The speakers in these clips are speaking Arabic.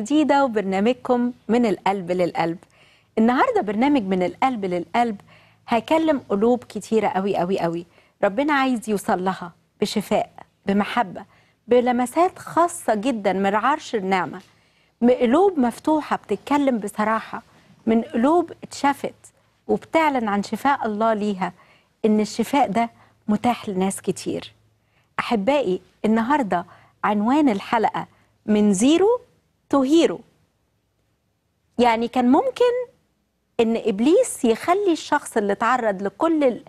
جديدة وبرنامجكم من القلب للقلب النهاردة برنامج من القلب للقلب هكلم قلوب كتيرة قوي قوي قوي ربنا عايز يوصل لها بشفاء بمحبة بلمسات خاصة جدا من عرش النعمة من قلوب مفتوحة بتتكلم بصراحة من قلوب اتشفت وبتعلن عن شفاء الله ليها إن الشفاء ده متاح لناس كتير أحبائي النهاردة عنوان الحلقة من زيرو تو هيرو يعني كان ممكن ان ابليس يخلي الشخص اللي تعرض لكل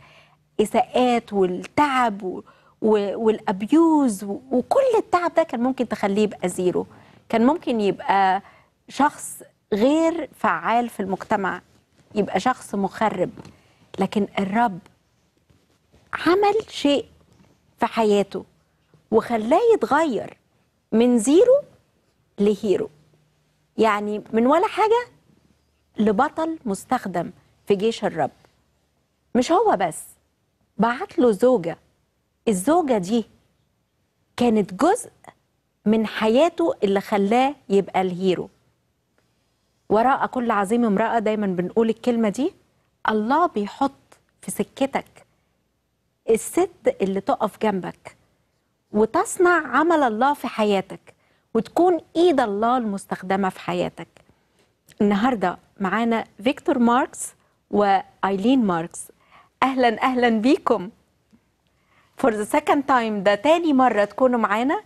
الاساءات والتعب والابيوز وكل التعب ده كان ممكن تخليه يبقى زيرو كان ممكن يبقى شخص غير فعال في المجتمع يبقى شخص مخرب لكن الرب عمل شيء في حياته وخلاه يتغير من زيرو لهيرو يعني من ولا حاجة لبطل مستخدم في جيش الرب مش هو بس بعت له زوجة الزوجة دي كانت جزء من حياته اللي خلاه يبقى الهيرو وراء كل عظيم امرأة دايما بنقول الكلمة دي الله بيحط في سكتك الست اللي تقف جنبك وتصنع عمل الله في حياتك وتكون ايد الله المستخدمه في حياتك النهارده معانا فيكتور ماركس وايلين ماركس اهلا اهلا بيكم فور ذا سكند تايم ده تاني مره تكونوا معانا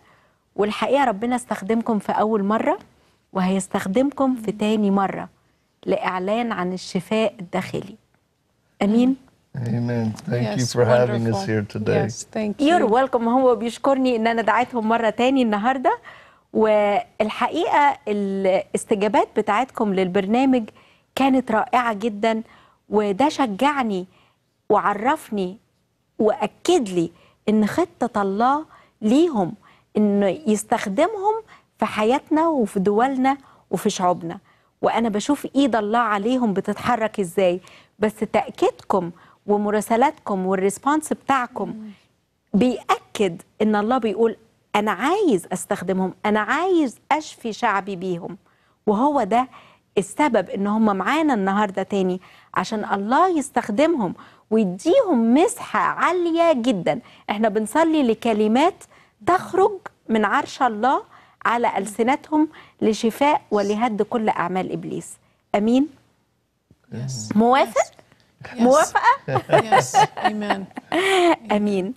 والحقيقه ربنا استخدمكم في اول مره وهيستخدمكم في تاني مره لاعلان عن الشفاء الداخلي امين Amen. Thank yes, you for wonderful. having us here today. Yes, thank you. You're welcome. هو بيشكرني ان انا دعيتهم مره تاني النهارده والحقيقه الاستجابات بتاعتكم للبرنامج كانت رائعه جدا وده شجعني وعرفني واكد لي ان خطه الله ليهم انه يستخدمهم في حياتنا وفي دولنا وفي شعوبنا وانا بشوف ايد الله عليهم بتتحرك ازاي بس تاكيدكم ومراسلاتكم والريسبونس بتاعكم بيأكد ان الله بيقول أنا عايز أستخدمهم أنا عايز أشفي شعبي بيهم وهو ده السبب إن هم معانا النهاردة تاني عشان الله يستخدمهم ويديهم مسحة عالية جدا احنا بنصلي لكلمات تخرج من عرش الله على ألسنتهم لشفاء ولهد كل أعمال إبليس أمين موافق موافقة أمين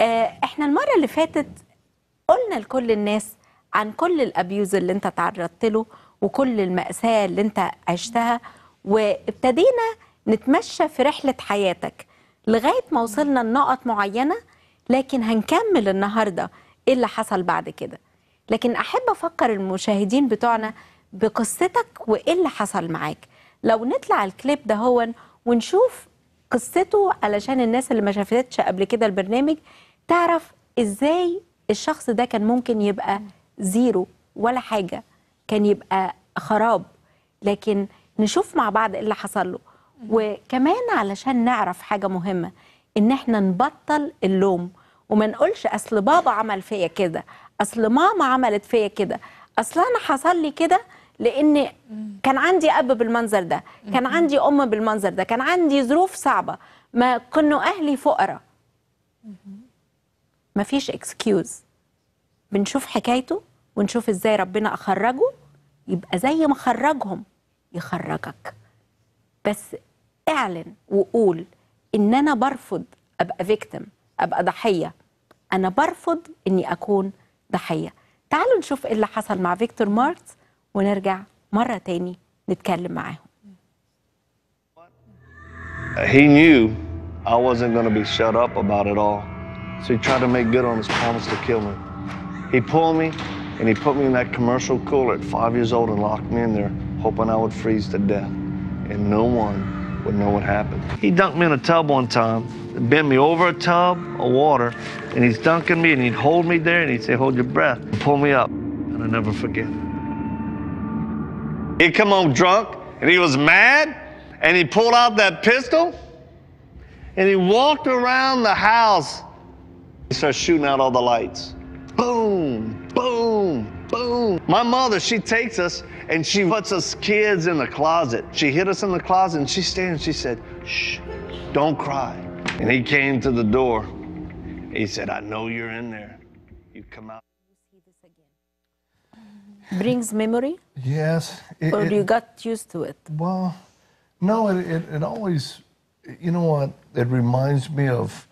آه، احنا المرة اللي فاتت قلنا لكل الناس عن كل الابيوز اللي انت تعرضت له وكل المأساة اللي انت عشتها وابتدينا نتمشى في رحلة حياتك لغاية ما وصلنا لنقط معينة لكن هنكمل النهاردة ايه اللي حصل بعد كده لكن أحب أفكر المشاهدين بتوعنا بقصتك وايه اللي حصل معاك لو نطلع الكليب ده هو ونشوف قصته علشان الناس اللي ما شافتش قبل كده البرنامج تعرف ازاي الشخص ده كان ممكن يبقى زيرو ولا حاجه كان يبقى خراب لكن نشوف مع بعض إيه اللي حصل له وكمان علشان نعرف حاجه مهمه ان احنا نبطل اللوم وما نقولش اصل بابا عمل فيا كده اصل ماما عملت فيا كده اصل انا حصل لي كده لان كان عندي اب بالمنظر ده كان عندي ام بالمنظر ده كان عندي ظروف صعبه ما كانوا اهلي فقراء مفيش اكسكيوز بنشوف حكايته ونشوف ازاي ربنا اخرجه يبقى زي ما خرجهم يخرجك بس اعلن وقول ان انا برفض ابقى فيكتم ابقى ضحيه انا برفض اني اكون ضحيه تعالوا نشوف ايه اللي حصل مع فيكتور مارتس ونرجع مره تاني نتكلم معاهم He knew I wasn't going to be shut up about it all. So he tried to make good on his promise to kill me. He pulled me and he put me in that commercial cooler at five years old and locked me in there, hoping I would freeze to death. And no one would know what happened. He dunked me in a tub one time, bent me over a tub of water, and he's dunking me and he'd hold me there and he'd say, Hold your breath, and pull me up. And I never forget He'd come home drunk and he was mad and he pulled out that pistol and he walked around the house he starts shooting out all the lights. Boom, boom, boom. My mother, she takes us and she puts us kids in the closet. She hid us in the closet and she stands, she said, shh, don't cry. And he came to the door. He said, I know you're in there. You come out. Brings memory? Yes. It, or it, you got used to it? Well, no, it, it, it always, you know what? It reminds me of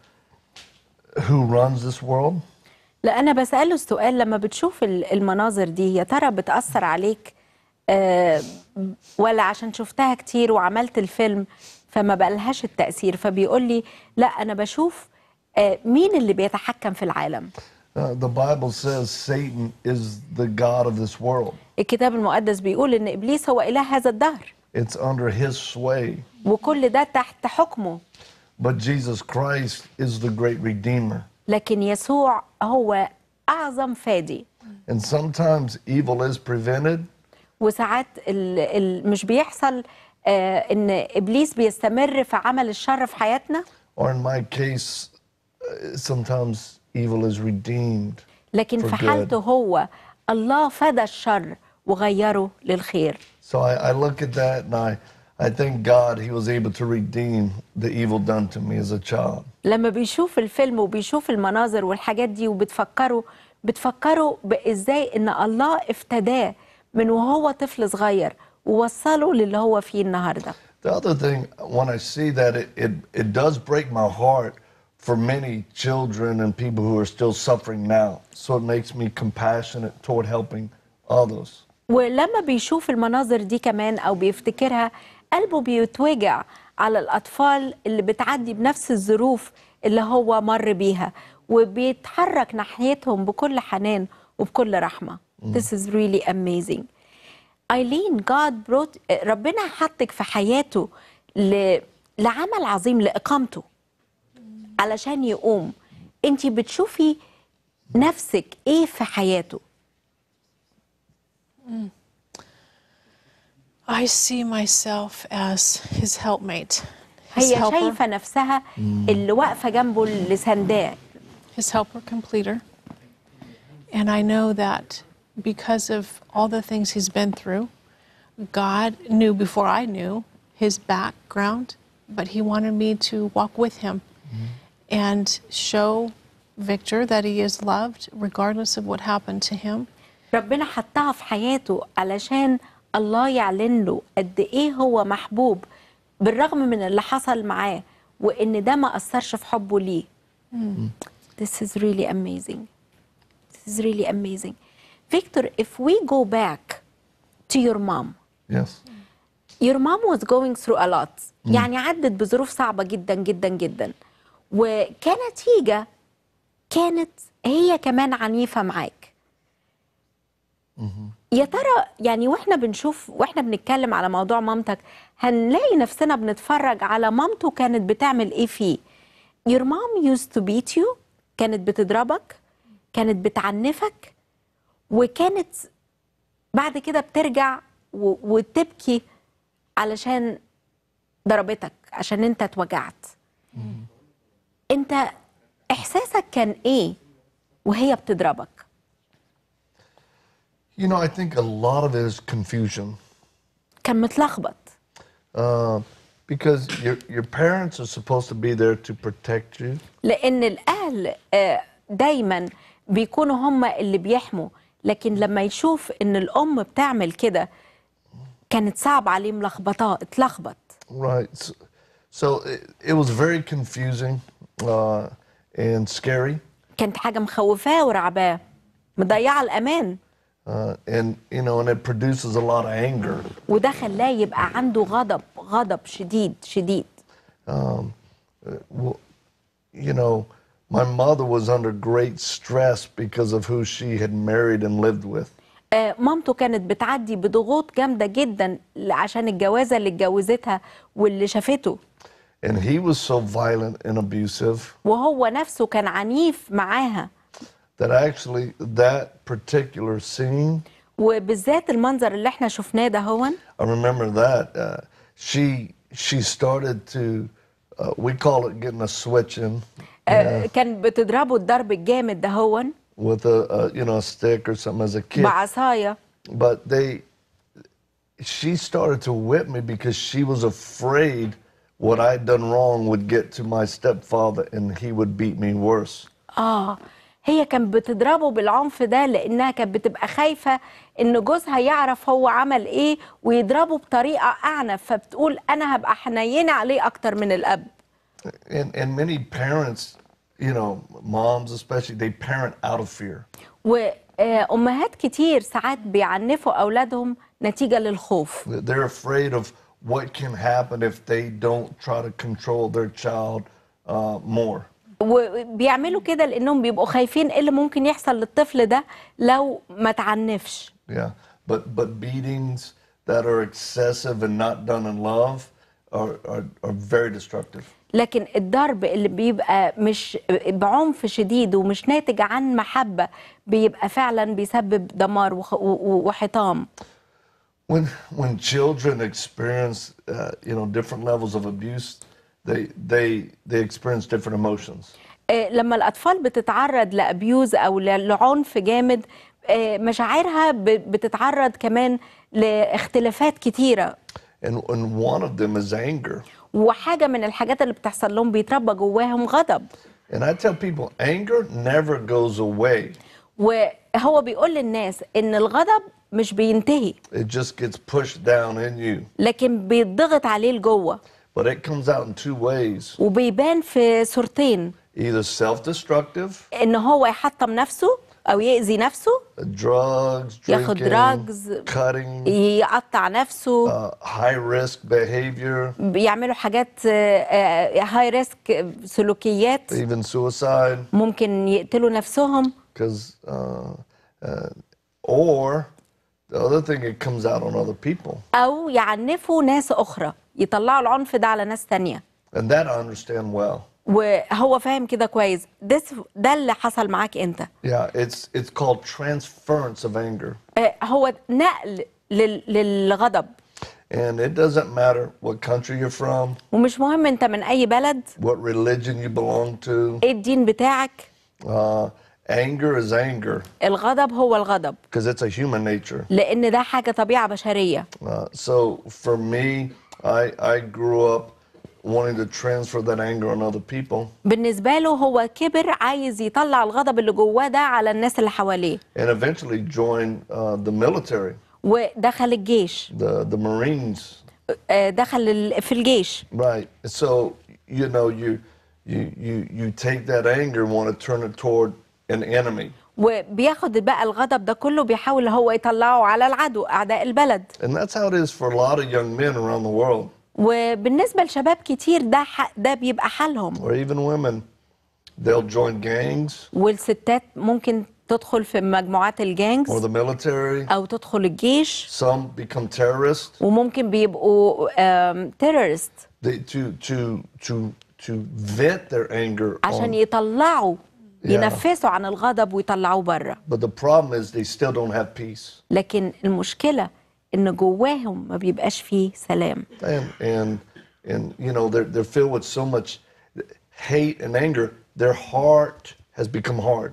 who runs this world? لا أنا بسأله السؤال لما بتشوف المناظر دي يا ترى بتأثر عليك آه، ولا عشان شفتها كتير وعملت الفيلم فما بقالهاش التأثير فبيقول لي لا أنا بشوف آه، مين اللي بيتحكم في العالم Uh, the Bible says Satan is the god of this world. الكتاب المقدس بيقول ان ابليس هو اله هذا الدهر. It's under his sway. وكل ده تحت حكمه. But Jesus Christ is the great redeemer. لكن يسوع هو أعظم فادي. And sometimes evil is prevented. وساعات ال ال مش بيحصل ااا إن إبليس بيستمر في عمل الشر في حياتنا. Or in my case, sometimes evil is redeemed. لكن في حالته هو الله فدى الشر وغيره للخير. So I, I look at that and I I thank God he was able to redeem the evil done to me as a child. لما بيشوف الفيلم وبيشوف المناظر والحاجات دي وبتفكره بتفكره بإزاي إن الله افتداه من وهو طفل صغير ووصله للي هو فيه النهارده. The other thing, when I see that, it, it, it does break my heart for many children and people who are still suffering now. So it makes me compassionate toward helping others. ولما بيشوف المناظر دي كمان أو بيفتكرها قلبه بيتوجع على الأطفال اللي بتعدي بنفس الظروف اللي هو مر بيها وبيتحرك ناحيتهم بكل حنان وبكل رحمة mm. This is really amazing ايلين جاد بروت ربنا حطك في حياته ل... لعمل عظيم لاقامته علشان يقوم انت بتشوفي نفسك ايه في حياته I see myself as his helpmate. His هي helper. شايفة نفسها mm. اللي واقفة جنبه اللي His helper completer. And I know that because of all the things he's been through, God knew before I knew his background, but he wanted me to walk with him mm-hmm. and show Victor that he is loved regardless of what happened to him. ربنا حطها في حياته علشان الله يعلن له قد ايه هو محبوب بالرغم من اللي حصل معاه وان ده ما اثرش في حبه ليه this is really amazing this is really amazing Victor if we go back to your mom yes your mom was going through a lot mm. يعني عدت بظروف صعبة جدا جدا جدا وكانت هيجا كانت هي كمان عنيفة معاك mm -hmm. يا ترى يعني واحنا بنشوف واحنا بنتكلم على موضوع مامتك هنلاقي نفسنا بنتفرج على مامته كانت بتعمل ايه فيه your mom used to beat you كانت بتضربك كانت بتعنفك وكانت بعد كده بترجع وتبكي علشان ضربتك عشان انت اتوجعت انت احساسك كان ايه وهي بتضربك You know, I think a lot of it is confusion. كان متلخبط. Uh, because your your parents are supposed to be there to protect you. لأن الأهل دايما بيكونوا هم اللي بيحموا، لكن لما يشوف إن الأم بتعمل كده كانت صعب عليه ملخبطاه اتلخبط. Right. So, so it, it was very confusing uh, and scary. كانت حاجة مخوفاه ورعباه، مضيعة الأمان. and you know and it produces a lot of anger. وده خلاه يبقى عنده غضب غضب شديد شديد. Um, you know, my mother was under great stress because of who she had married and lived with. مامته كانت بتعدي بضغوط جامدة جدا عشان الجوازة اللي اتجوزتها واللي شافته. And he was so violent and abusive. وهو نفسه كان عنيف معاها. that actually that particular scene وبالذات المنظر اللي احنا شفناه ده هون I remember that uh, she she started to uh, we call it getting a switch in uh, كان بتضربه الضرب الجامد ده هون with a, a you know a stick or something as a kid بعصايه but they she started to whip me because she was afraid what I'd done wrong would get to my stepfather and he would beat me worse اه ah, هي كانت بتضربه بالعنف ده لانها كانت بتبقى خايفه ان جوزها يعرف هو عمل ايه ويضربه بطريقه اعنف فبتقول انا هبقى حنينه عليه اكتر من الاب. And, and many parents, you know, moms especially, they parent out of fear. وامهات آه، كتير ساعات بيعنفوا اولادهم نتيجه للخوف. They're afraid of what can happen if they don't try to control their child uh, more. وبيعملوا كده لانهم بيبقوا خايفين ايه اللي ممكن يحصل للطفل ده لو ما تعنفش yeah but but beatings that are excessive and not done in love are are, are very destructive لكن الضرب اللي بيبقى مش بعنف شديد ومش ناتج عن محبه بيبقى فعلا بيسبب دمار وحطام when when children experience uh, you know different levels of abuse they they they experience different emotions. آه، لما الأطفال بتتعرض لأبيوز أو لعنف جامد آه، مشاعرها بتتعرض كمان لاختلافات كتيرة. And, and one of them is anger. وحاجة من الحاجات اللي بتحصل لهم بيتربى جواهم غضب. And I tell people anger never goes away. وهو بيقول للناس إن الغضب مش بينتهي. It just gets pushed down in you. لكن بيتضغط عليه لجوه. But it comes out in two ways. وبيبان في صورتين Either self-destructive, ان هو يحطم نفسه او يأذي نفسه drugs, ياخد drinking, drugs cutting, يقطع نفسه uh, high risk behavior, بيعملوا حاجات high risk سلوكيات even suicide, ممكن يقتلوا نفسهم because uh, uh, or the other thing it comes out on other people. او يعنفوا ناس اخرى يطلعوا العنف ده على ناس تانية And that I understand well. وهو فاهم كده كويس ده ده اللي حصل معاك انت yeah it's it's called transference of anger هو نقل للغضب And it doesn't matter what country you're from. ومش مهم انت من اي بلد. What religion you belong to. ايه الدين بتاعك. Uh, anger is anger. الغضب هو الغضب. Because it's a human nature. لان ده حاجه طبيعه بشريه. Uh, so for me I, I grew up wanting to transfer that anger on other people. بالنسبة له هو كبر عايز يطلع الغضب اللي جواه ده على الناس اللي حواليه. And eventually joined uh, the military. ودخل الجيش. The, the Marines. دخل في الجيش. Right. So you know you you you you take that anger and want to turn it toward an enemy. وبياخد بقى الغضب ده كله بيحاول هو يطلعه على العدو اعداء البلد And that's how it is for a lot of young men around the world. وبالنسبه لشباب كتير ده ده بيبقى حالهم Or even women. They'll join gangs. والستات ممكن تدخل في مجموعات الجانجز Or the military. او تدخل الجيش Some become terrorists. وممكن بيبقوا تيرورست They, to, to, to, to vent their anger عشان يطلعوا ينفسوا عن الغضب ويطلعوه بره But the problem is they still don't have peace. لكن المشكله ان جواهم ما بيبقاش فيه سلام and, and, and you know they're, they're filled with so much hate and anger their heart has become hard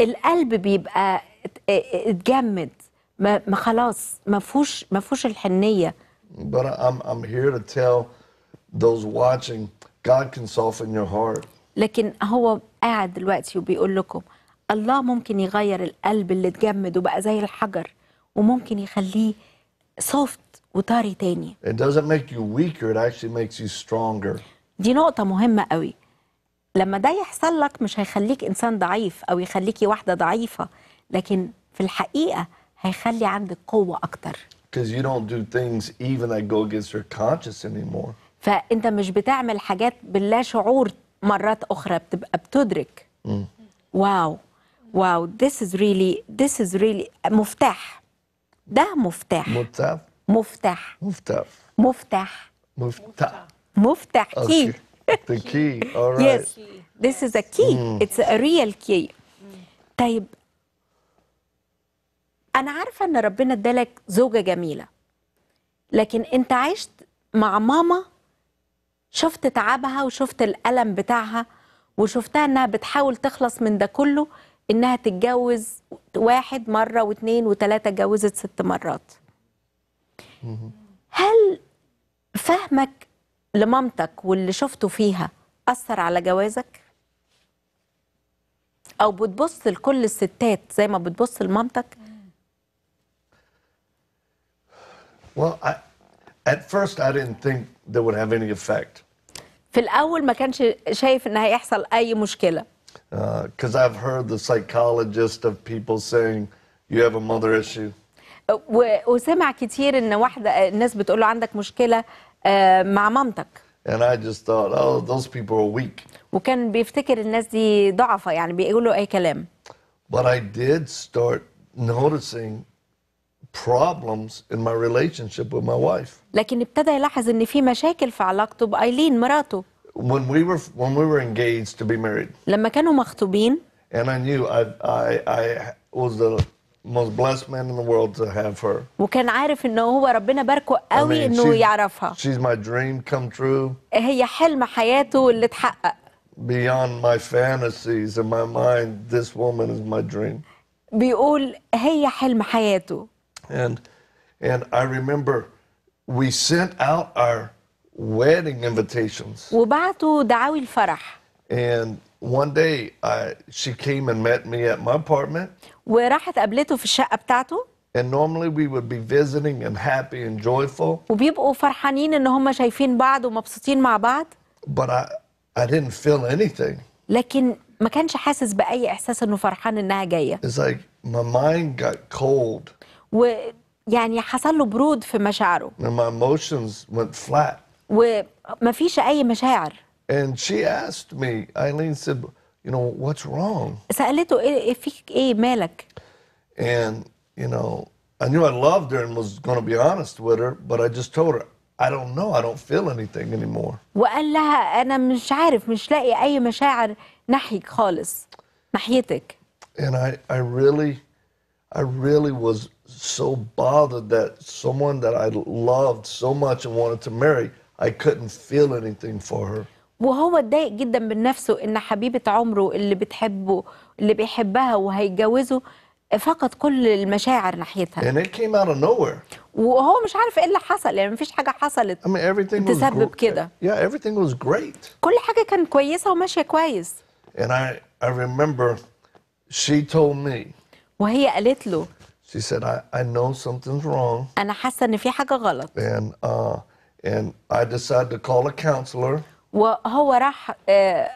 القلب بيبقى اتجمد ما, ما خلاص ما فيهوش ما فيهوش الحنيه but I'm I'm here to tell those watching God can soften your heart لكن هو قاعد دلوقتي وبيقول لكم الله ممكن يغير القلب اللي اتجمد وبقى زي الحجر وممكن يخليه سوفت وطري تاني It doesn't make you weaker, it actually makes you stronger. دي نقطة مهمة قوي لما ده يحصل لك مش هيخليك إنسان ضعيف أو يخليكي واحدة ضعيفة لكن في الحقيقة هيخلي عندك قوة أكتر. Because you don't do things even that go against your conscience anymore. فأنت مش بتعمل حاجات باللا شعور مرات اخرى بتبقى بتدرك واو واو ذس از ريلي ذس از ريلي مفتاح ده مفتاح مفتاح مفتاح مفتاح مفتاح مفتاح مفتاح كي ذا كي all right yes this is a key mm. it's طيب انا عارفه ان ربنا ادالك زوجه جميله لكن انت عشت مع ماما شفت تعبها وشفت الألم بتاعها وشفتها إنها بتحاول تخلص من ده كله إنها تتجوز واحد مرة واثنين وثلاثة اتجوزت ست مرات هل فهمك لمامتك واللي شفته فيها أثر على جوازك؟ أو بتبص لكل الستات زي ما بتبص لمامتك؟ Well, I, at first I didn't think they would have any effect. في الأول ما كانش شايف إن هيحصل أي مشكلة. Because uh, I've heard the psychologist of people saying you have a mother issue. Uh, وسمع كتير إن واحدة الناس بتقول له عندك مشكلة مع مامتك. And I just thought, oh, those people are weak. وكان بيفتكر الناس دي ضعفة يعني بيقولوا أي كلام. But I did start noticing problems in my relationship with my wife. لكن ابتدى يلاحظ ان في مشاكل في علاقته بايلين مراته. When we were when we were engaged to be married. لما كانوا مخطوبين. And I knew I I I was the most blessed man in the world to have her. وكان عارف ان هو ربنا باركه قوي I mean, انه يعرفها. She's my dream come true. هي حلم حياته اللي اتحقق. Beyond my fantasies in my mind, this woman is my dream. بيقول هي حلم حياته And and I remember we sent out our wedding invitations. الفرح. And one day I she came and met me at my apartment. وراحت قابلته في الشقة بتاعته. And normally we would be visiting and happy and joyful. وبيبقوا فرحانين ان شايفين بعض ومبسوطين مع بعض. But I I didn't feel anything. لكن ما كانش حاسس بأي إحساس انه فرحان It's like my mind got cold. ويعني حصل له برود في مشاعره and my emotions went flat ومفيش اي مشاعر and she asked me Eileen said you know what's wrong سالته ايه فيك ايه مالك and you know I knew I loved her and was going to be honest with her, but I just told her, I don't know, I don't feel anything anymore. وقال لها أنا مش عارف مش لاقي أي مشاعر ناحيك خالص ناحيتك. And I, I really I really was so bothered that someone that I loved so much and wanted to marry, I couldn't feel anything for her. وهو اتضايق جدا من نفسه ان حبيبه عمره اللي بتحبه اللي بيحبها وهيتجوزه فقد كل المشاعر ناحيتها. And it came out of nowhere. وهو مش عارف ايه اللي حصل يعني مفيش حاجه حصلت I mean, everything تسبب كده. Yeah, everything was great. كل حاجه كانت كويسه وماشيه كويس. And I I remember she told me وهي قالت له She said, I, I know something's wrong. أنا حاسة إن في حاجة غلط. And, uh, and I decided to call a counselor. وهو راح uh,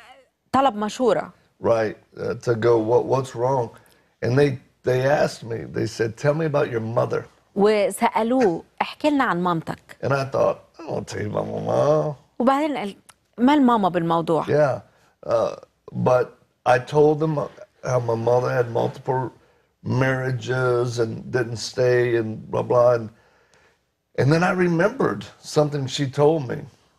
طلب مشورة. Right, uh, to go, what, what's wrong? And they, they asked me, they said, tell me about your mother. وسألوه احكي لنا عن مامتك. And I thought, I don't tell you about my mom. وبعدين قال ما الماما بالموضوع؟ Yeah, uh, but I told them how my mother had multiple marriages and didn't stay and blah blah and, and then I remembered something she told me.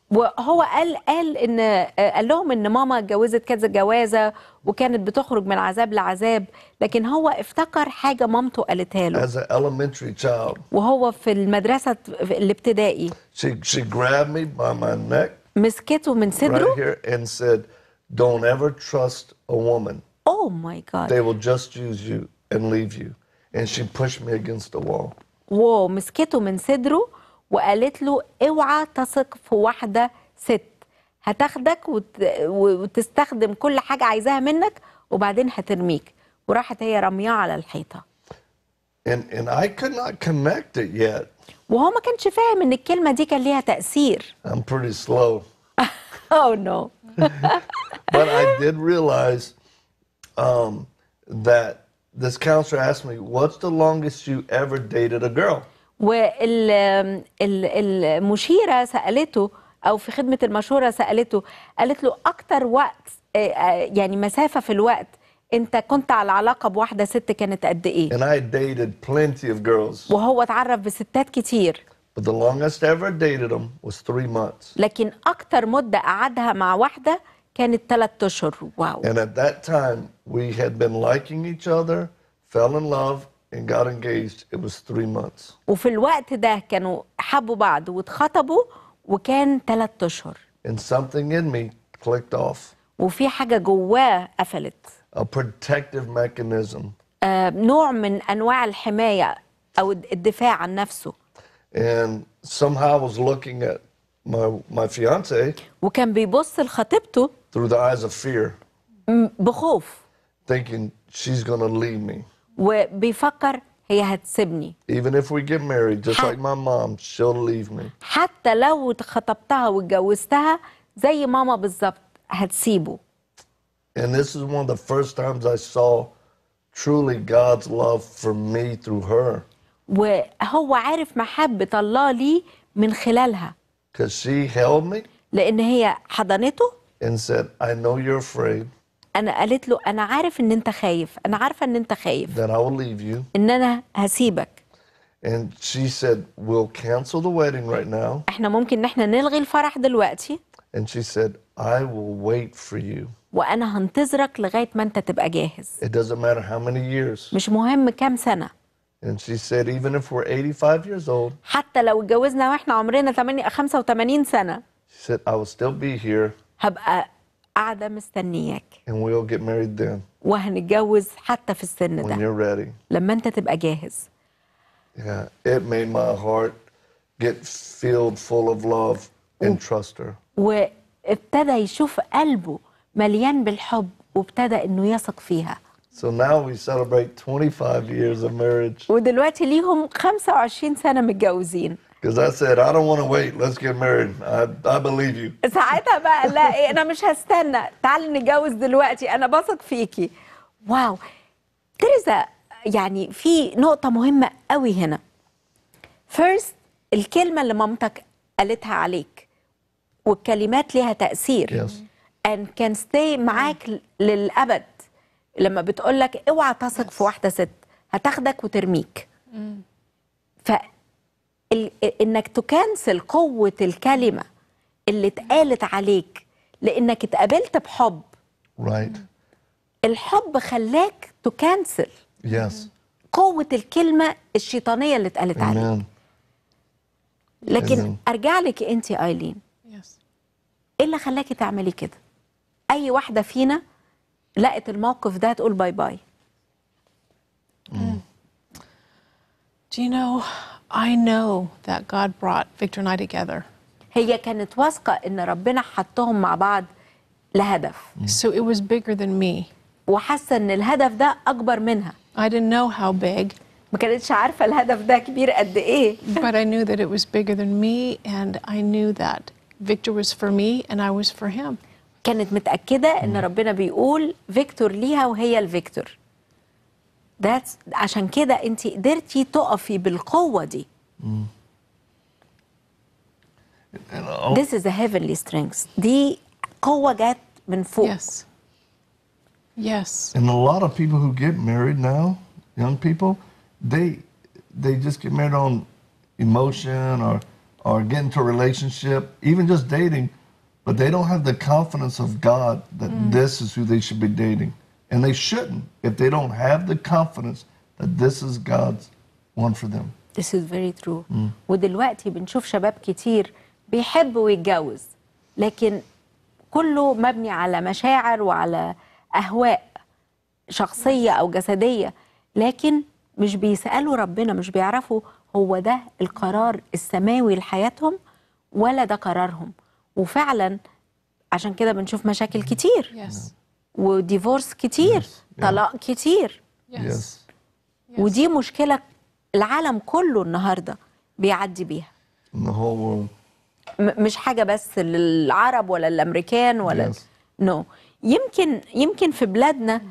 وهو قال قال ان قال لهم ان ماما اتجوزت كذا جوازه وكانت بتخرج من عذاب لعذاب لكن هو افتكر حاجه مامته قالتها له as an elementary child وهو في المدرسه الابتدائي she she grabbed me by my neck مسكته من صدره right here and said don't ever trust a woman oh my god they will just use you and leave you. And she pushed me against the wall. مسكته من صدره وقالت له اوعى تثق في واحده ست هتاخدك وتستخدم كل حاجه عايزاها منك وبعدين هترميك وراحت هي رمياه على الحيطه. And, and I could not connect it yet. وهو ما كانش فاهم ان الكلمه دي كان ليها تاثير. I'm pretty slow. oh no. But I did realize um, that this counselor asked me, "What's the longest you ever dated a girl?" والمشيرة سألته أو في خدمة المشورة سألته قالت له أكتر وقت آه، آه، يعني مسافة في الوقت أنت كنت على علاقة بواحدة ست كانت قد إيه؟ And I dated plenty of girls. وهو اتعرف بستات كتير. But the longest I ever dated them was three months. لكن أكتر مدة قعدها مع واحدة كانت ثلاث اشهر واو And at that time we had been liking each other, fell in love and got engaged. It was three months. وفي الوقت ده كانوا حبوا بعض واتخطبوا وكان ثلاث اشهر. And something in me clicked off. وفي حاجة جواه قفلت. A protective mechanism. uh, نوع من أنواع الحماية أو الدفاع عن نفسه. And somehow I was looking at my, my fiance وكان بيبص لخطيبته through the eyes of fear, بخوف thinking she's going to leave me. وبيفكر هي هتسيبني Even if we get married, just like my mom, she'll leave me. حتى لو خطبتها واتجوزتها زي ماما بالظبط هتسيبه And this is one of the first times I saw truly God's love for me through her. وهو عارف محبة الله ليه من خلالها Because she held me? لأن هي حضنته and said, I know you're afraid. أنا قالت له أنا عارف إن أنت خايف، أنا عارفة إن أنت خايف. That I will leave you. إن أنا هسيبك. And she said, we'll cancel the wedding right now. إحنا ممكن إن إحنا نلغي الفرح دلوقتي. And she said, I will wait for you. وأنا هنتظرك لغاية ما أنت تبقى جاهز. It doesn't matter how many years. مش مهم كام سنة. And she said, even if we're 85 years old, حتى لو اتجوزنا واحنا عمرنا 85 سنة she said, I will still be here هبقى قاعدة مستنياك and we'll get married then وهنتجوز حتى في السن ده. when you're ready. لما انت تبقى جاهز Yeah, it made my heart get filled full of love and trust her. وابتدى يشوف قلبه مليان بالحب وابتدى انه يثق فيها So now we celebrate 25 years of marriage. ودلوقتي ليهم 25 سنة متجوزين. Because I said I don't want to wait. Let's get married. I I believe you. ساعتها بقى لا إيه أنا مش هستنى. تعال نتجوز دلوقتي. أنا بثق فيكي. واو. ترزا يعني في نقطة مهمة قوي هنا. First الكلمة اللي مامتك قالتها عليك والكلمات ليها تأثير. Yes. And can stay معاك للأبد. لما بتقول لك اوعى تثق في واحده ست هتاخدك وترميك ف انك تكنسل قوه الكلمه اللي اتقالت عليك لانك اتقابلت بحب right. الحب خلاك تكنسل yes. قوه الكلمه الشيطانيه اللي اتقالت عليك لكن Amen. ارجع لك انت ايلين yes. ايه اللي خلاكي تعملي كده اي واحده فينا لقت الموقف ده تقول باي باي mm. Do you know, I know that God brought Victor and I together. هي كانت واثقة إن ربنا حطهم مع بعض لهدف. Mm. So it was bigger than me. وحاسة إن الهدف ده أكبر منها. I didn't know how big. ما كانتش عارفة الهدف ده كبير قد إيه. But I knew that it was bigger than me and I knew that Victor was for me and I was for him. كانت متأكدة إن ربنا بيقول فيكتور ليها وهي الفيكتور ده عشان كده أنت قدرتي تقفي بالقوة دي This is a heavenly strength دي قوة جت من فوق yes. Yes. And a lot of people who get married now, young people, they they just get married on emotion or or get into a relationship, even just dating. but they don't have the confidence of God that mm. this is who they should be dating. And they shouldn't if they don't have the confidence that this is God's one for them. This is very true. Mm. ودلوقتي بنشوف شباب كتير بيحب ويتجوز لكن كله مبني على مشاعر وعلى أهواء شخصية أو جسدية لكن مش بيسألوا ربنا مش بيعرفوا هو ده القرار السماوي لحياتهم ولا ده قرارهم وفعلا عشان كده بنشوف مشاكل كتير وديفورس كتير طلاق كتير ودي مشكلة العالم كله النهاردة بيعدي بيها إن هو مش حاجة بس للعرب ولا الأمريكان ولا نو يمكن يمكن في بلادنا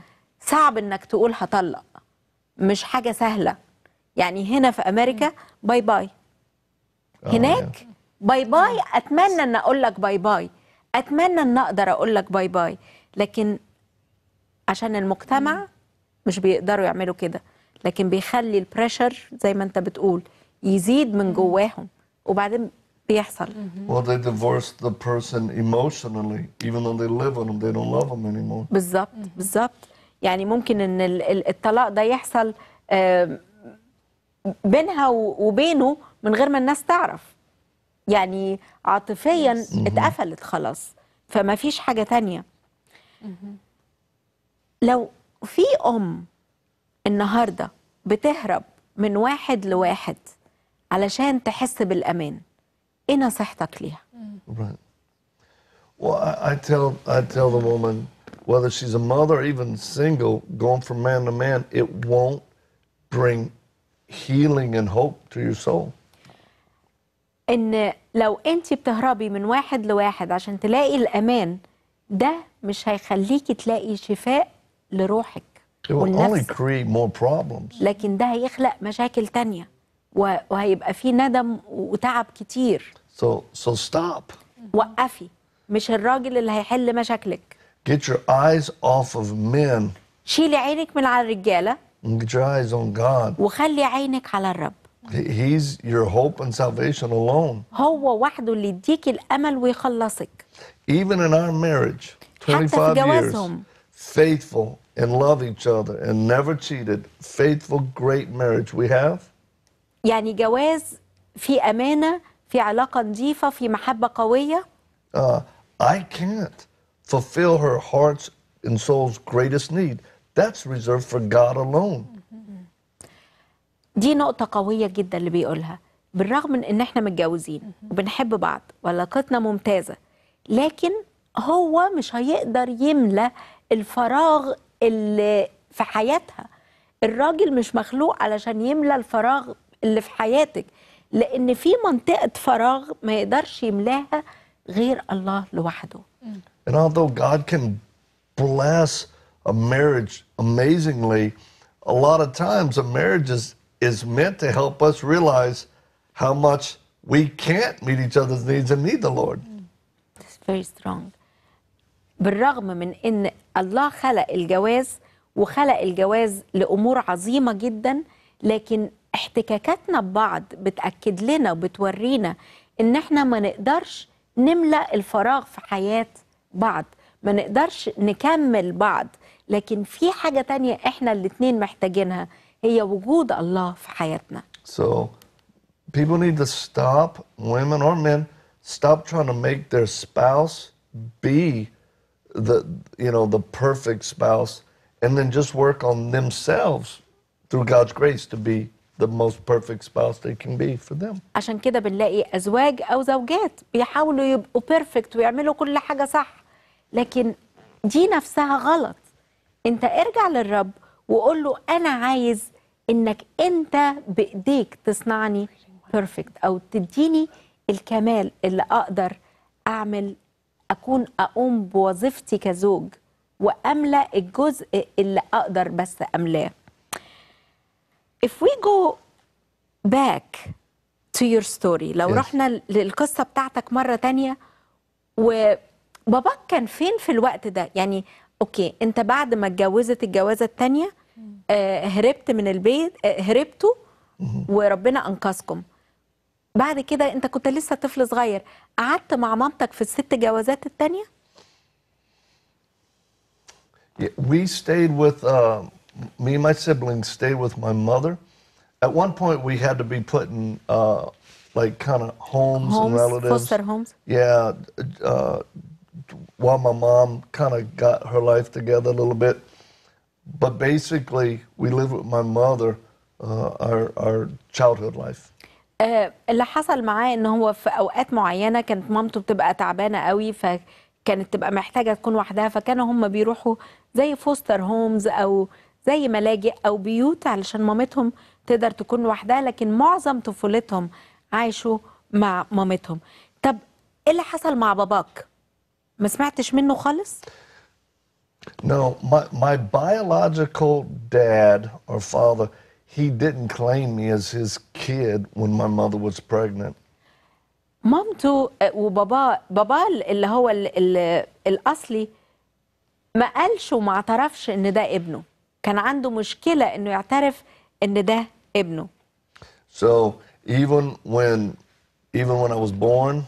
صعب إنك تقول هطلق مش حاجة سهلة يعني هنا في أمريكا باي mm. باي oh, هناك باي باي اتمنى ان اقول لك باي باي اتمنى ان اقدر اقول لك باي باي لكن عشان المجتمع مش بيقدروا يعملوا كده لكن بيخلي البريشر زي ما انت بتقول يزيد من جواهم وبعدين بيحصل well they divorce the person emotionally even though they live with them they don't love them anymore بالظبط بالظبط يعني ممكن ان الطلاق ده يحصل بينها وبينه من غير ما الناس تعرف يعني عاطفيا اتقفلت خلاص فما فيش حاجة تانية لو في أم النهاردة بتهرب من واحد لواحد علشان تحس بالأمان إيه نصيحتك ليها؟ Well, I, I tell I tell the woman whether she's a mother or even single, going from man to man, it won't bring healing and hope to your soul. ان لو انت بتهربي من واحد لواحد عشان تلاقي الامان ده مش هيخليكي تلاقي شفاء لروحك ولنفسك لكن ده هيخلق مشاكل تانية وهيبقى فيه ندم وتعب كتير so, so stop. وقفي مش الراجل اللي هيحل مشاكلك Get your eyes off of men. شيلي عينك من على الرجالة And get your eyes on God. وخلي عينك على الرب He's your hope and salvation alone. هو وحده اللي يديك الأمل ويخلصك. Even in our marriage, 25 years, faithful and love each other and never cheated, faithful great marriage we have. يعني جواز في أمانة في علاقة نظيفة في محبة قوية. Uh, I can't fulfill her heart's and soul's greatest need. That's reserved for God alone. دي نقطة قوية جدا اللي بيقولها بالرغم من ان احنا متجوزين وبنحب بعض وعلاقتنا ممتازة لكن هو مش هيقدر يملى الفراغ اللي في حياتها الراجل مش مخلوق علشان يملى الفراغ اللي في حياتك لان في منطقة فراغ ما يقدرش يملاها غير الله لوحده And although God can bless a marriage amazingly, a lot of times a marriage is is meant to help us realize how much we can't meet each other's needs and need the Lord. It's very strong. بالرغم من ان الله خلق الجواز وخلق الجواز لامور عظيمه جدا لكن احتكاكاتنا ببعض بتاكد لنا وبتورينا ان احنا ما نقدرش نملا الفراغ في حياه بعض ما نقدرش نكمل بعض لكن في حاجه تانية احنا الاثنين محتاجينها هي وجود الله في حياتنا. So people need to stop, women or men, stop trying to make their spouse be the you know the perfect spouse and then just work on themselves through God's grace to be the most perfect spouse they can be for them. عشان كده بنلاقي ازواج او زوجات بيحاولوا يبقوا بيرفكت ويعملوا كل حاجه صح لكن دي نفسها غلط. انت ارجع للرب وقول له انا عايز انك انت بايديك تصنعني بيرفكت او تديني الكمال اللي اقدر اعمل اكون اقوم بوظيفتي كزوج واملا الجزء اللي اقدر بس املاه if we go back to your story لو yes. رحنا للقصه بتاعتك مره تانية وباباك كان فين في الوقت ده يعني اوكي انت بعد ما اتجوزت الجوازه الثانيه هربت من البيت هربتوا وربنا انقذكم بعد كده انت كنت لسه طفل صغير قعدت مع مامتك في الست جوازات الثانيه we stayed with uh, me and my siblings stayed with my mother at one point we had to be put in uh, like kind of homes, homes, and relatives foster homes yeah uh, while my mom kind of got her life together a little bit but basically we live with my mother uh, our, our childhood life. آه، اللي حصل معاه ان هو في اوقات معينه كانت مامته بتبقى تعبانه قوي فكانت تبقى محتاجه تكون وحدها فكانوا هم بيروحوا زي فوستر هومز او زي ملاجئ او بيوت علشان مامتهم تقدر تكون وحدها لكن معظم طفولتهم عايشوا مع مامتهم طب ايه اللي حصل مع باباك ما سمعتش منه خالص No, my, my biological dad or father, he didn't claim me as his kid when my mother was pregnant. مامته وباباه باباه اللي هو ال ال الاصلي ما قالش وما اعترفش ان ده ابنه كان عنده مشكله انه يعترف ان ده ابنه So even when even when I was born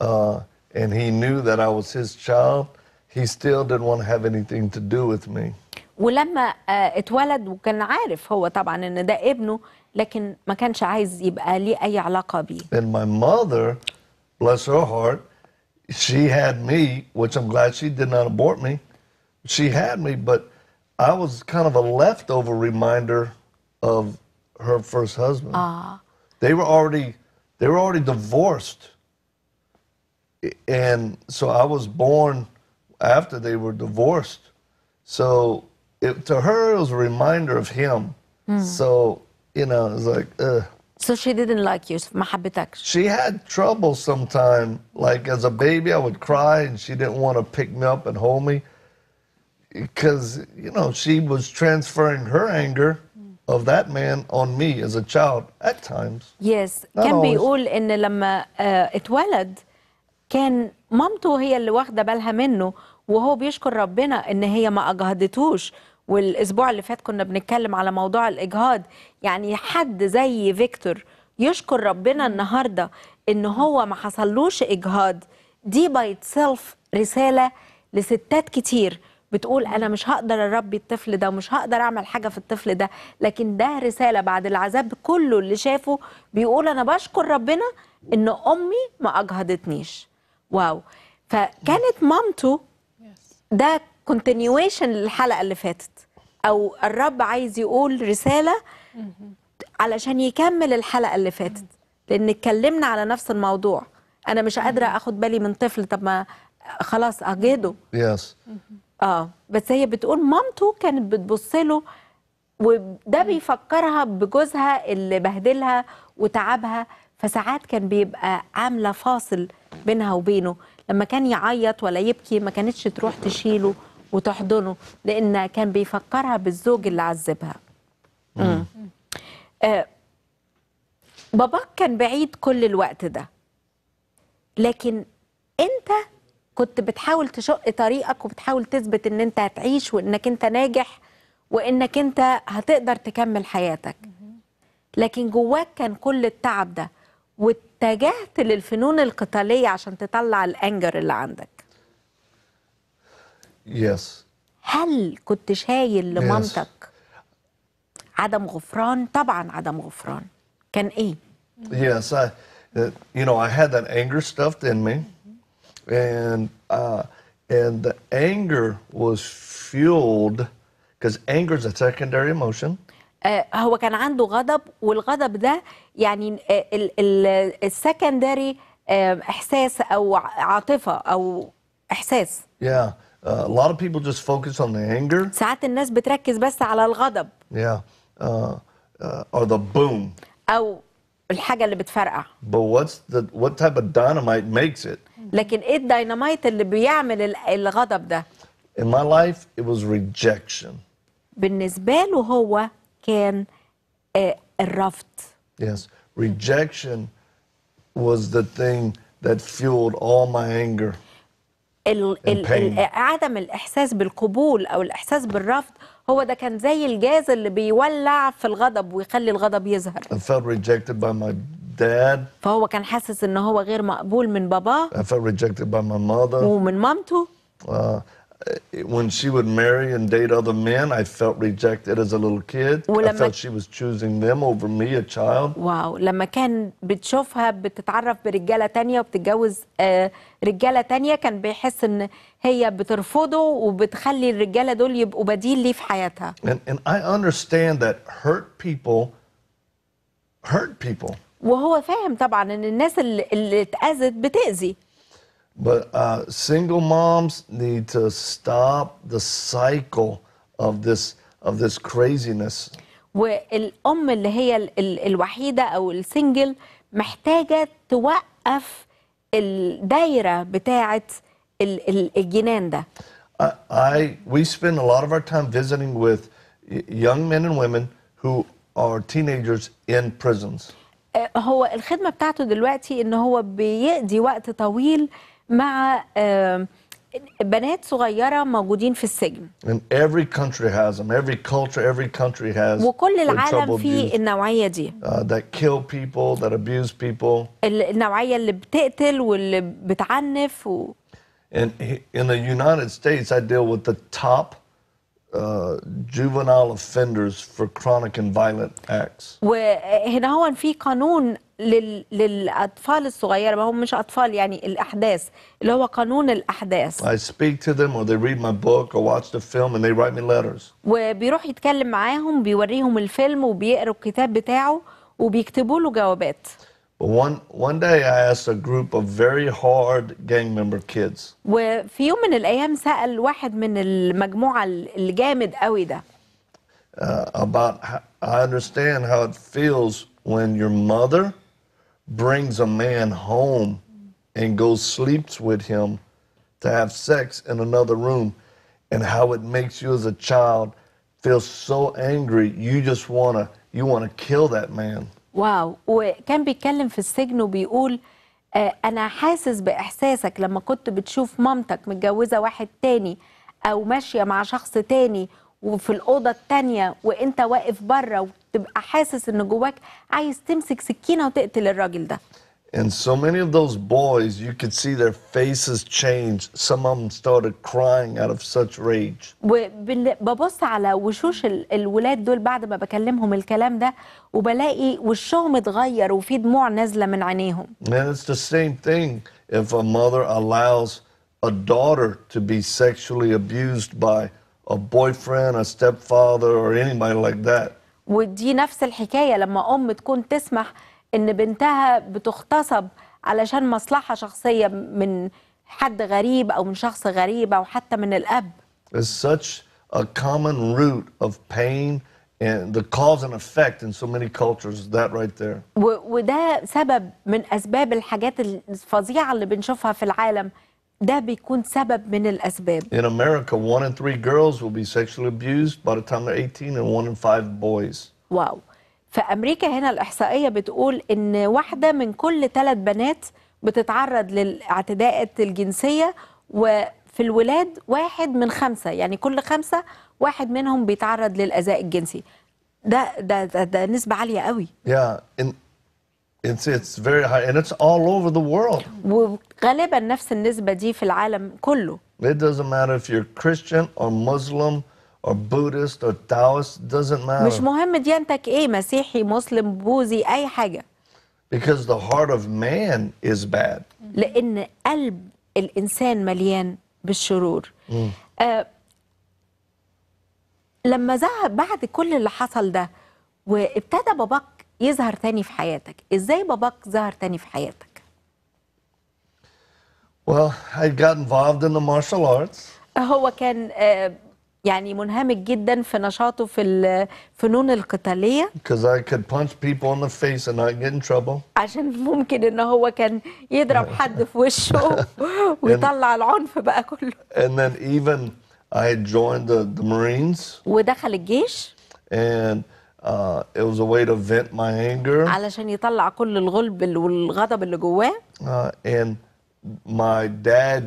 uh, and he knew that I was his child he still didn't want to have anything to do with me. ولما اتولد وكان عارف هو طبعا ان ده ابنه لكن ما كانش عايز يبقى لي اي علاقة بيه. And my mother, bless her heart, she had me, which I'm glad she did not abort me. She had me, but I was kind of a leftover reminder of her first husband. Ah. They were already they were already divorced. And so I was born after they were divorced. So it, to her, it was a reminder of him. Mm. So, you know, it's like, ugh. So she didn't like you, She had trouble sometime. Like as a baby, I would cry and she didn't want to pick me up and hold me because, you know, she was transferring her anger hmm. of that man on me as a child at times. Yes, كان always. بيقول إن uh, لما uh, اتولد كان مامته هي اللي واخدة بالها منه وهو بيشكر ربنا ان هي ما اجهضتوش والاسبوع اللي فات كنا بنتكلم على موضوع الاجهاض يعني حد زي فيكتور يشكر ربنا النهارده ان هو ما حصلوش اجهاض دي باي سيلف رساله لستات كتير بتقول انا مش هقدر اربي الطفل ده ومش هقدر اعمل حاجه في الطفل ده لكن ده رساله بعد العذاب كله اللي شافه بيقول انا بشكر ربنا ان امي ما اجهضتنيش واو فكانت مامته ده كونتينيويشن للحلقه اللي فاتت او الرب عايز يقول رساله علشان يكمل الحلقه اللي فاتت لان اتكلمنا على نفس الموضوع انا مش قادره اخد بالي من طفل طب ما خلاص اجده يس اه بس هي بتقول مامته كانت بتبص له وده بيفكرها بجوزها اللي بهدلها وتعبها فساعات كان بيبقى عامله فاصل بينها وبينه لما كان يعيط ولا يبكي ما كانتش تروح تشيله وتحضنه لان كان بيفكرها بالزوج اللي عذبها آه باباك كان بعيد كل الوقت ده لكن انت كنت بتحاول تشق طريقك وبتحاول تثبت ان انت هتعيش وانك انت ناجح وانك انت هتقدر تكمل حياتك لكن جواك كان كل التعب ده واتجهت للفنون القتاليه عشان تطلع الانجر اللي عندك يس yes. هل كنت شايل لمامتك yes. عدم غفران طبعا عدم غفران كان ايه yes I, uh, you know I had that anger stuffed in me and uh, and the anger was fueled because anger is a secondary emotion آه، هو كان عنده غضب والغضب ده يعني آه، السكندري آه، احساس او عاطفه او احساس yeah uh, a lot of people just focus on the anger ساعات الناس بتركز بس على الغضب yeah uh, uh, or the boom او الحاجه اللي بتفرقع but what's the what type of dynamite makes it لكن ايه الديناميت اللي بيعمل الغضب ده in my life it was rejection بالنسبه له هو كان آه، الرفض Yes, rejection was the thing that fueled all my anger. ال ال عدم الاحساس بالقبول او الاحساس بالرفض هو ده كان زي الجاز اللي بيولع في الغضب ويخلي الغضب يظهر. I felt rejected by my dad. فهو كان حاسس ان هو غير مقبول من باباه. I felt rejected by my mother. ومن مامته. Uh, when she would marry and date other men, I felt rejected as a little kid. ولما I felt she was choosing them over me, a child. واو لما كان بتشوفها بتتعرف برجاله تانية وبتتجوز آه رجاله تانية كان بيحس ان هي بترفضه وبتخلي الرجاله دول يبقوا بديل ليه في حياتها. And, and I understand that hurt people hurt people. وهو فاهم طبعا ان الناس اللي اتاذت بتاذي. But uh, single moms need to stop the cycle of this of this craziness. والأم اللي هي ال ال الوحيدة أو السنجل محتاجة توقف الدايرة بتاعة ال الجنان ده. I, I we spend a lot of our time visiting with young men and women who are teenagers in prisons. هو الخدمة بتاعته دلوقتي إن هو بيقضي وقت طويل مع بنات صغيره موجودين في السجن. every country has them. Every culture, every country has. وكل العالم في النوعيه دي. Uh, that kill people, that abuse people. النوعيه اللي بتقتل واللي بتعنف. و... in, in the United States, I deal with the top Uh, juvenile offenders for chronic and violent acts. وهنا هو في قانون لل... للاطفال الصغيره ما هم مش اطفال يعني الاحداث اللي هو قانون الاحداث. I speak to them or they read my book or watch the film and they write me letters. وبيروح يتكلم معاهم بيوريهم الفيلم وبيقرأ الكتاب بتاعه وبيكتبوا له جوابات. one day I asked a group of very hard gang member kids. وفي يوم من الأيام سأل واحد من المجموعة الجامد قوي ده. Uh, about how, I understand how it feels when your mother brings a man home and goes sleeps with him to have sex in another room and how it makes you as a child feel so angry you just want to you want to kill that man. واو وكان بيتكلم في السجن وبيقول آه، انا حاسس باحساسك لما كنت بتشوف مامتك متجوزه واحد تاني او ماشيه مع شخص تاني وفي الاوضه التانيه وانت واقف بره وتبقى حاسس ان جواك عايز تمسك سكينه وتقتل الراجل ده And so many of those boys, you could see their faces change. Some of them started crying out of such rage. وببص على وشوش الولاد دول بعد ما بكلمهم الكلام ده وبلاقي وشهم اتغير وفي دموع نازله من عينيهم. And it's the same thing if a mother allows a daughter to be sexually abused by a boyfriend, a stepfather or anybody like that. ودي نفس الحكايه لما ام تكون تسمح ان بنتها بتغتصب علشان مصلحه شخصيه من حد غريب او من شخص غريب او حتى من الاب. It's such a common root of pain and the cause and effect in so many cultures that right there. وده سبب من اسباب الحاجات الفظيعه اللي بنشوفها في العالم ده بيكون سبب من الاسباب. In America, one in three girls will be sexually abused by the time they're 18 and one in five boys. واو. Wow. فامريكا هنا الاحصائيه بتقول ان واحده من كل ثلاث بنات بتتعرض للاعتداءات الجنسيه وفي الولاد واحد من خمسه يعني كل خمسه واحد منهم بيتعرض للاذى الجنسي ده ده ده, ده نسبه عاليه قوي yeah, in It's, it's very high and it's all over the world. وغالبا نفس النسبة دي في العالم كله. It doesn't matter if you're Christian or Muslim or Buddhist or Taoist doesn't matter. مش مهم ديانتك ايه مسيحي مسلم بوذي اي حاجه. Because the heart of man is bad. لأن قلب الإنسان مليان بالشرور. آه، لما ذهب بعد كل اللي حصل ده وابتدى باباك يظهر تاني في حياتك، إزاي باباك ظهر تاني في حياتك؟ Well, I got involved in the martial arts. هو كان آه يعني منهمك جدا في نشاطه في الفنون القتاليه I could punch people in the face and not get in trouble. عشان ممكن ان هو كان يضرب حد في وشه ويطلع العنف بقى كله and then even I had joined the, the Marines ودخل الجيش and Uh, it was a way to vent my anger. علشان يطلع كل الغلب والغضب اللي جواه. Uh, and my dad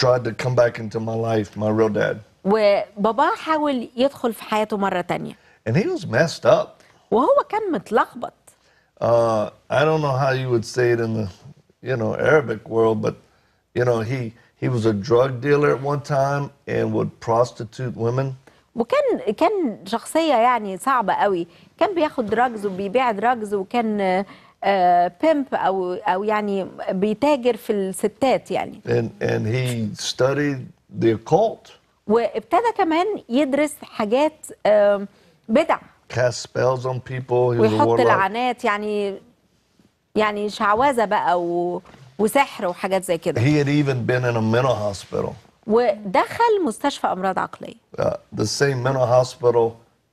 tried to come back into my life, my real dad. وباباه حاول يدخل في حياته مرة تانية And he was messed up. وهو كان متلخبط. Uh, I don't know how you would say it in the you know Arabic world, but you know he he was a drug dealer at one time and would prostitute women. وكان كان شخصية يعني صعبة قوي كان بياخد دراجز وبيبيع دراجز وكان بيمب أو أو يعني بيتاجر في الستات يعني. And and he studied the occult. وابتدى كمان يدرس حاجات بدع cast spells on people ويحط لعنات يعني يعني شعوذه بقى و... وسحر وحاجات زي كده he had even been in a mental hospital ودخل مستشفى امراض عقليه uh, the same mental hospital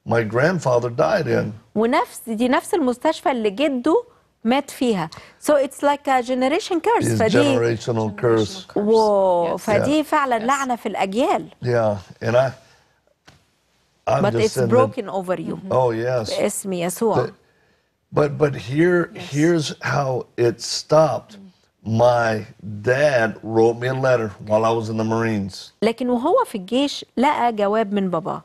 my grandfather died in ونفس دي نفس المستشفى اللي جده مات فيها سو اتس لايك جنريشن كيرس فدي generational curse واو yes. فدي yeah. فعلا yes. لعنه في الاجيال yeah and I am but it's broken that, over you mm-hmm. oh yes باسم يسوع the, but but here yes. here's how it stopped my dad wrote me a letter while I was in the Marines لكن وهو في الجيش لقى جواب من بابا.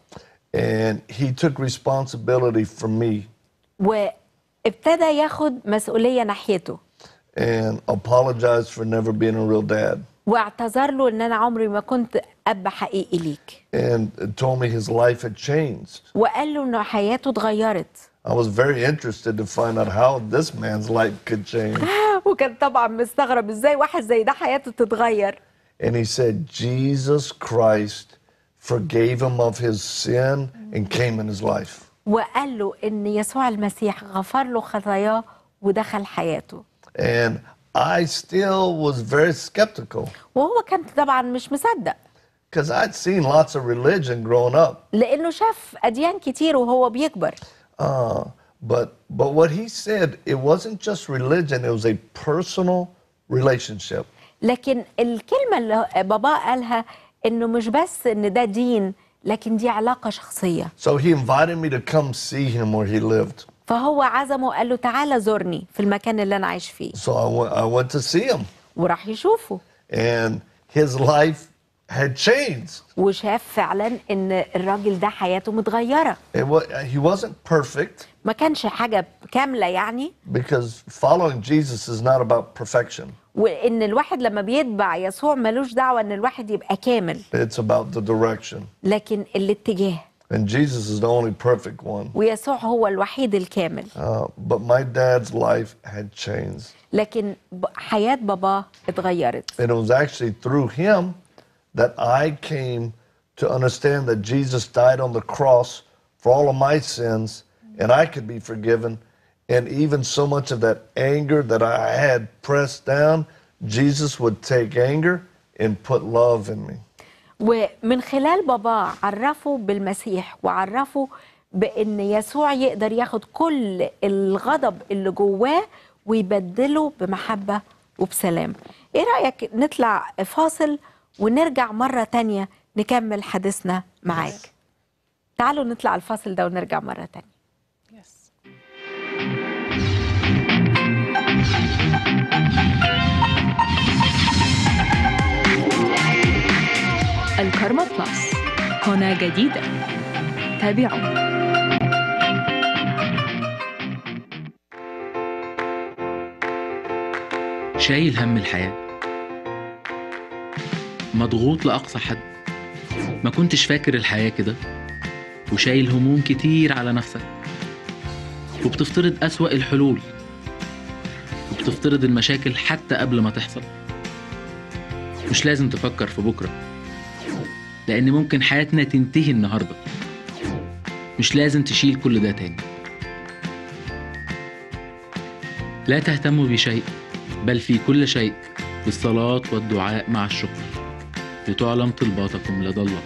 and he took responsibility for me ابتدى ياخد مسؤولية ناحيته and apologized for never being a real dad واعتذر له ان انا عمري ما كنت اب حقيقي ليك and told me his life had changed وقال له ان حياته اتغيرت I was very interested to find out how this man's life could change وكان طبعا مستغرب ازاي واحد زي ده حياته تتغير and he said Jesus Christ forgave him of his sin and came in his life وقال له ان يسوع المسيح غفر له خطاياه ودخل حياته. And I still was very skeptical. وهو كان طبعا مش مصدق. Because I'd seen lots of religion growing up. لأنه شاف أديان كتير وهو بيكبر. Uh, but but what he said it wasn't just religion it was a personal relationship. لكن الكلمة اللي بابا قالها إنه مش بس إن ده دين لكن دي علاقة شخصية so he invited me to come see him where he lived فهو عزمه قال له تعالى زورني في المكان اللي أنا عايش فيه so I went, I went to see him وراح يشوفه and his life had changed وشاف فعلا ان الراجل ده حياته متغيره he wasn't perfect ما كانش حاجة كاملة يعني because following Jesus is not about perfection وان الواحد لما بيتبع يسوع ملوش دعوة ان الواحد يبقى كامل it's about the direction لكن الاتجاه And Jesus is the only perfect one. ويسوع هو الوحيد الكامل. Uh, but my dad's life had changed. لكن حياة بابا اتغيرت. And it was actually through him that I came to understand that Jesus died on the cross for all of my sins and I could be forgiven. And even so much of that anger that I had pressed down, Jesus would take anger and put love in me. ومن خلال بابا عرفه بالمسيح وعرفه بان يسوع يقدر ياخد كل الغضب اللي جواه ويبدله بمحبه وبسلام ايه رايك نطلع فاصل ونرجع مره تانية نكمل حديثنا معاك تعالوا نطلع الفاصل ده ونرجع مره تانية الكارما بلس هنا جديدة تابعوا شايل هم الحياة مضغوط لأقصى حد ما كنتش فاكر الحياة كده وشايل هموم كتير على نفسك وبتفترض أسوأ الحلول وبتفترض المشاكل حتى قبل ما تحصل مش لازم تفكر في بكره لأن ممكن حياتنا تنتهي النهاردة مش لازم تشيل كل ده تاني لا تهتموا بشيء بل في كل شيء بالصلاة والدعاء مع الشكر لتعلم طلباتكم لدى الله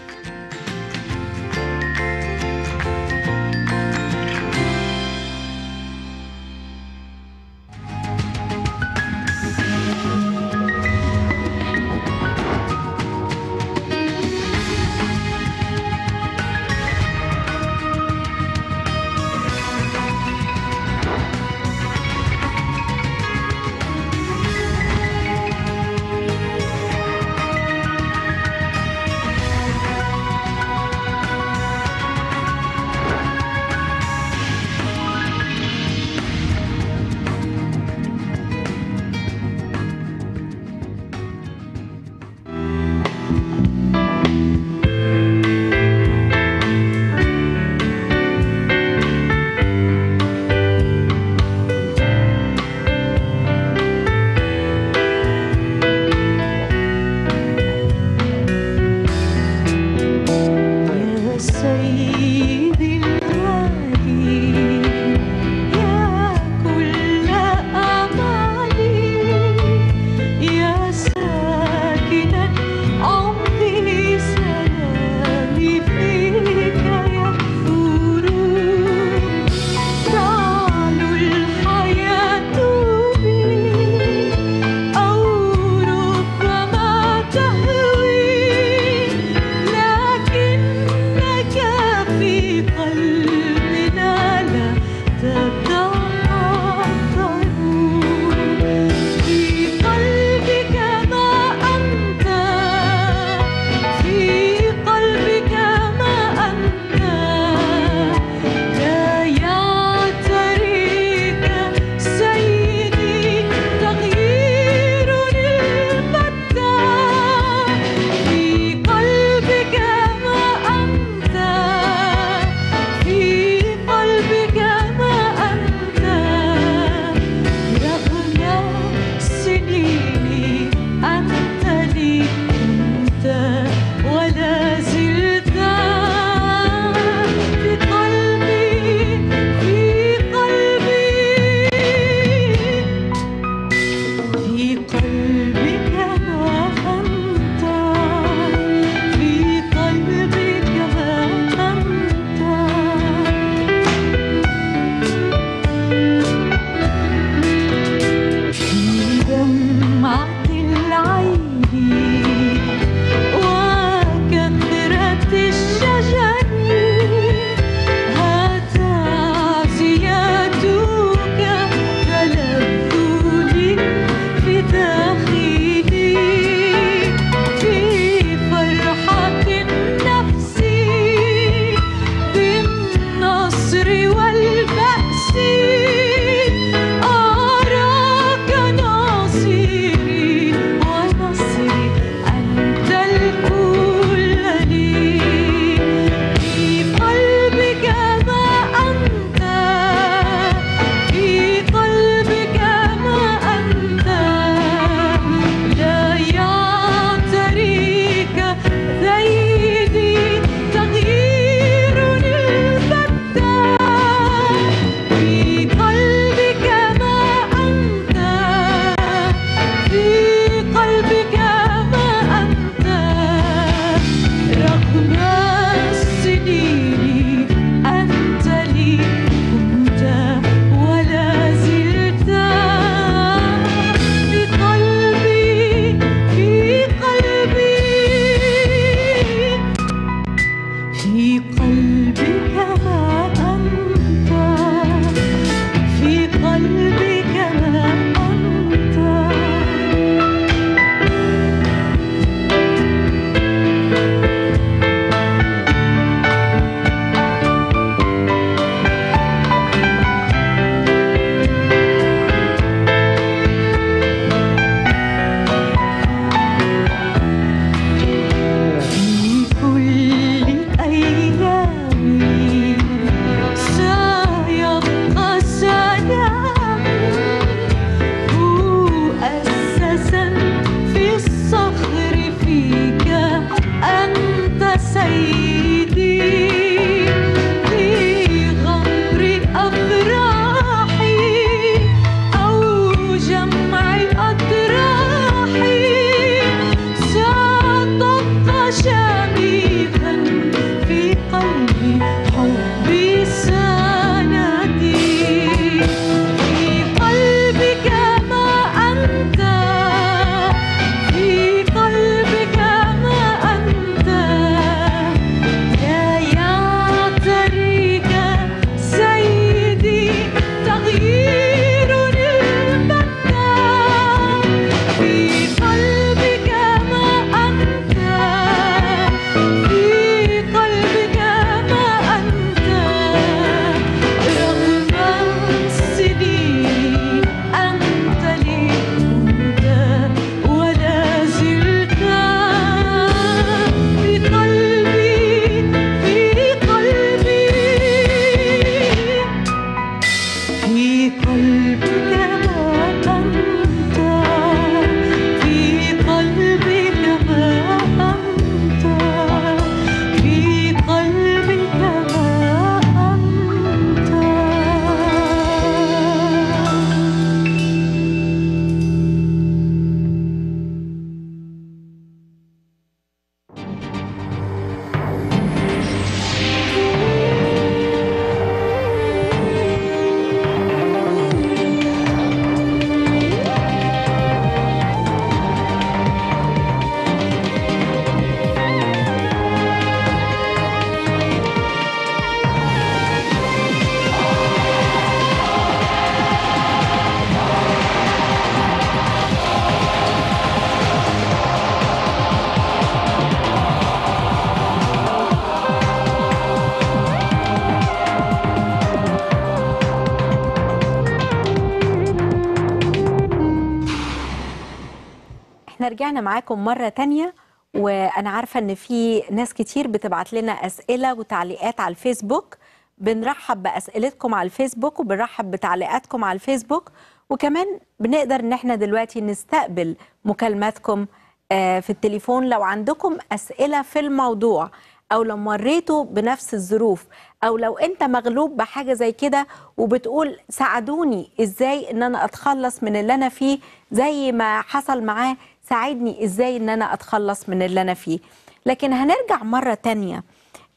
معاكم مرة تانية وأنا عارفة إن في ناس كتير بتبعت لنا أسئلة وتعليقات على الفيسبوك بنرحب بأسئلتكم على الفيسبوك وبنرحب بتعليقاتكم على الفيسبوك وكمان بنقدر إن احنا دلوقتي نستقبل مكالماتكم آه، في التليفون لو عندكم أسئلة في الموضوع أو لو مريتوا بنفس الظروف أو لو أنت مغلوب بحاجة زي كده وبتقول ساعدوني إزاي إن أنا أتخلص من اللي أنا فيه زي ما حصل معاه ساعدني ازاي ان انا اتخلص من اللي انا فيه لكن هنرجع مره تانية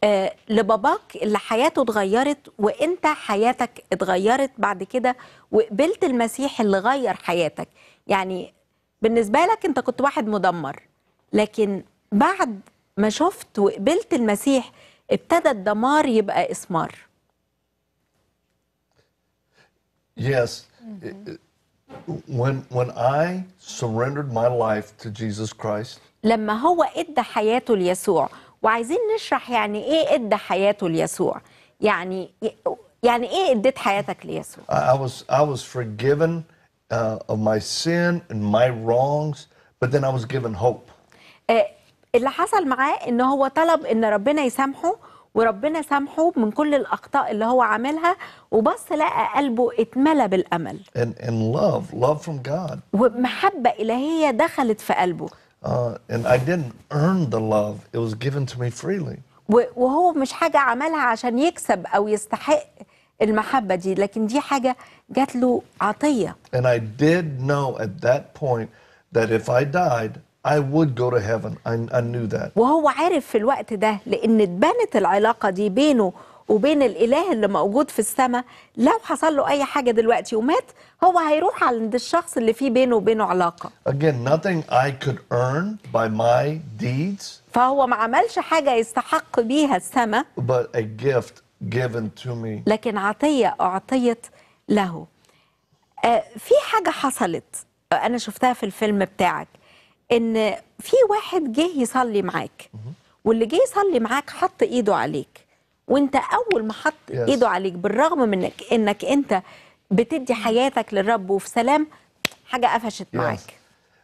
آه، لباباك اللي حياته اتغيرت وانت حياتك اتغيرت بعد كده وقبلت المسيح اللي غير حياتك يعني بالنسبه لك انت كنت واحد مدمر لكن بعد ما شفت وقبلت المسيح ابتدى الدمار يبقى اسمار Yes. Mm -hmm. when when I surrendered my life to Jesus Christ لما هو ادى حياته ليسوع وعايزين نشرح يعني ايه ادى حياته ليسوع يعني إيه، يعني ايه اديت حياتك ليسوع I was I was forgiven uh, of my sin and my wrongs but then I was given hope آه، اللي حصل معاه ان هو طلب ان ربنا يسامحه وربنا سامحه من كل الاخطاء اللي هو عاملها وبص لقى قلبه اتملى بالامل and, and love love from God ومحبه الهيه دخلت في قلبه uh, and I didn't earn the love it was given to me freely وهو مش حاجه عملها عشان يكسب او يستحق المحبه دي لكن دي حاجه جات له عطيه and I did know at that point that if I died I would go to heaven. I, I knew that. وهو عارف في الوقت ده لأن اتبنت العلاقة دي بينه وبين الإله اللي موجود في السماء لو حصل له أي حاجة دلوقتي ومات هو هيروح عند الشخص اللي فيه بينه وبينه علاقة. Again, nothing I could earn by my deeds. فهو ما عملش حاجة يستحق بيها السماء. But a gift given to me. لكن عطية أعطيت له. آه، في حاجة حصلت أنا شفتها في الفيلم بتاعك ان في واحد جه يصلي معاك واللي جه يصلي معاك حط ايده عليك وانت اول ما حط yes. ايده عليك بالرغم من انك انك انت بتدي حياتك للرب وفي سلام حاجه قفشت yes. معاك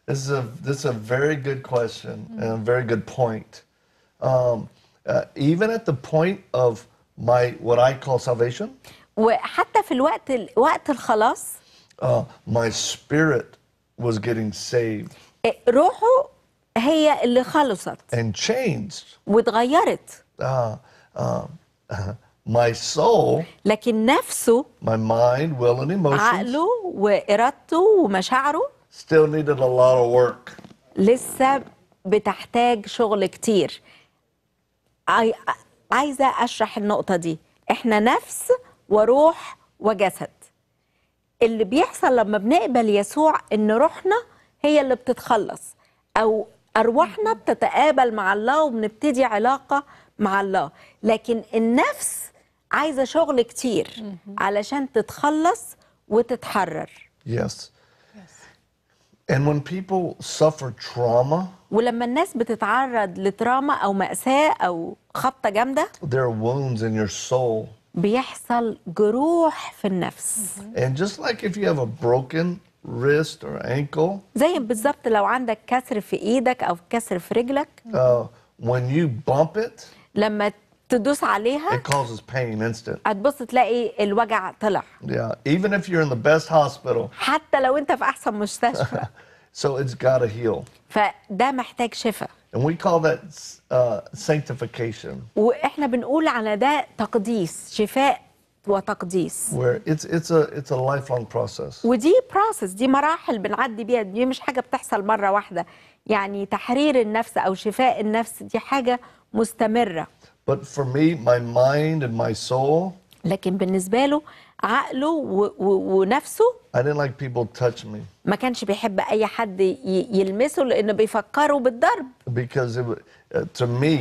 This is a this is a very good question and a very good point. Um, uh, even at the point of my what I call salvation. وحتى في الوقت وقت الخلاص. Uh, my spirit was getting saved. إيه، روحه هي اللي خلصت and changed واتغيرت اه اه my soul لكن نفسه my mind will and emotions عقله وارادته ومشاعره still needed a lot of work لسه بتحتاج شغل كتير عايزه اشرح النقطه دي احنا نفس وروح وجسد اللي بيحصل لما بنقبل يسوع ان روحنا هي اللي بتتخلص او ارواحنا بتتقابل مع الله وبنبتدي علاقه مع الله لكن النفس عايزه شغل كتير علشان تتخلص وتتحرر yes. And when people suffer trauma, ولما الناس بتتعرض لتراما او مأساة او خبطة جامدة there are wounds in your soul. بيحصل جروح في النفس. And just like if you have a broken wrist or ankle. زي بالظبط لو عندك كسر في ايدك او كسر في رجلك. Uh, when you bump it. لما تدوس عليها. It causes pain instant. هتبص تلاقي الوجع طلع. Yeah, even if you're in the best hospital. حتى لو انت في احسن مستشفى. so it's got to heal. فده محتاج شفاء. And we call that uh, sanctification. واحنا بنقول على ده تقديس، شفاء وتقديس it's, it's a, it's a lifelong process. ودي بروسس دي مراحل بنعدي بيها دي مش حاجة بتحصل مرة واحدة يعني تحرير النفس أو شفاء النفس دي حاجة مستمرة But for me, my mind and my soul, لكن بالنسبة له عقله ونفسه I didn't like people touch me. ما كانش بيحب أي حد يلمسه لأنه بيفكروا بالضرب. Because it, to me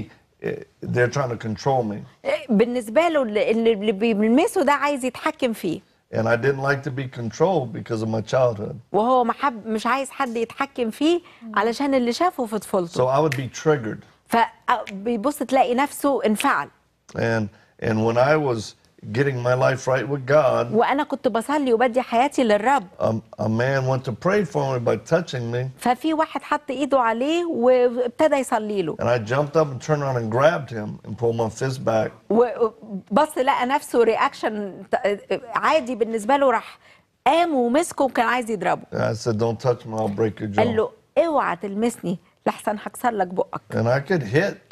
they're trying to control me. بالنسبه له اللي بيلمسه ده عايز يتحكم فيه. And I didn't like to be controlled because of my childhood. وهو حب مش عايز حد يتحكم فيه علشان اللي شافه في طفولته. So I would be triggered. فبيبص تلاقي نفسه انفعل. And and when I was getting my life right with God. وأنا كنت بصلي وبدي حياتي للرب. A, a man went to pray for me by touching me. ففي واحد حط إيده عليه وابتدى يصلي له. And I jumped up and turned around and grabbed him and pulled my fist back. وبص لقى نفسه رياكشن عادي بالنسبة له راح قام ومسكه وكان عايز يضربه. I said don't touch me I'll break your jaw. قال له اوعى تلمسني لحسن هكسر لك بقك. And I could hit.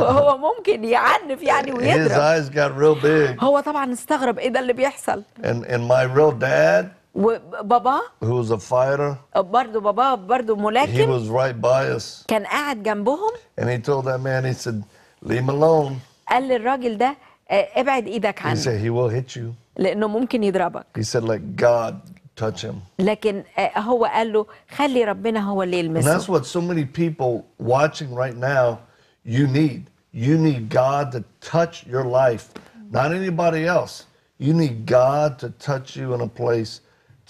وهو ممكن يعنف يعني ويضرب. His eyes got real big. هو طبعا استغرب ايه ده اللي بيحصل. And and my real dad وبابا who was a fighter برضه بابا برضه ملاكم he was right by us كان قاعد جنبهم and he told that man he said leave him alone قال للراجل ده ابعد ايدك عنه he said he will hit you لانه ممكن يضربك he said like God touch him. لكن هو قال له خلي ربنا هو اللي And that's what so many people watching right now, you need. You need God to touch your life, not anybody else. You need God to touch you in a place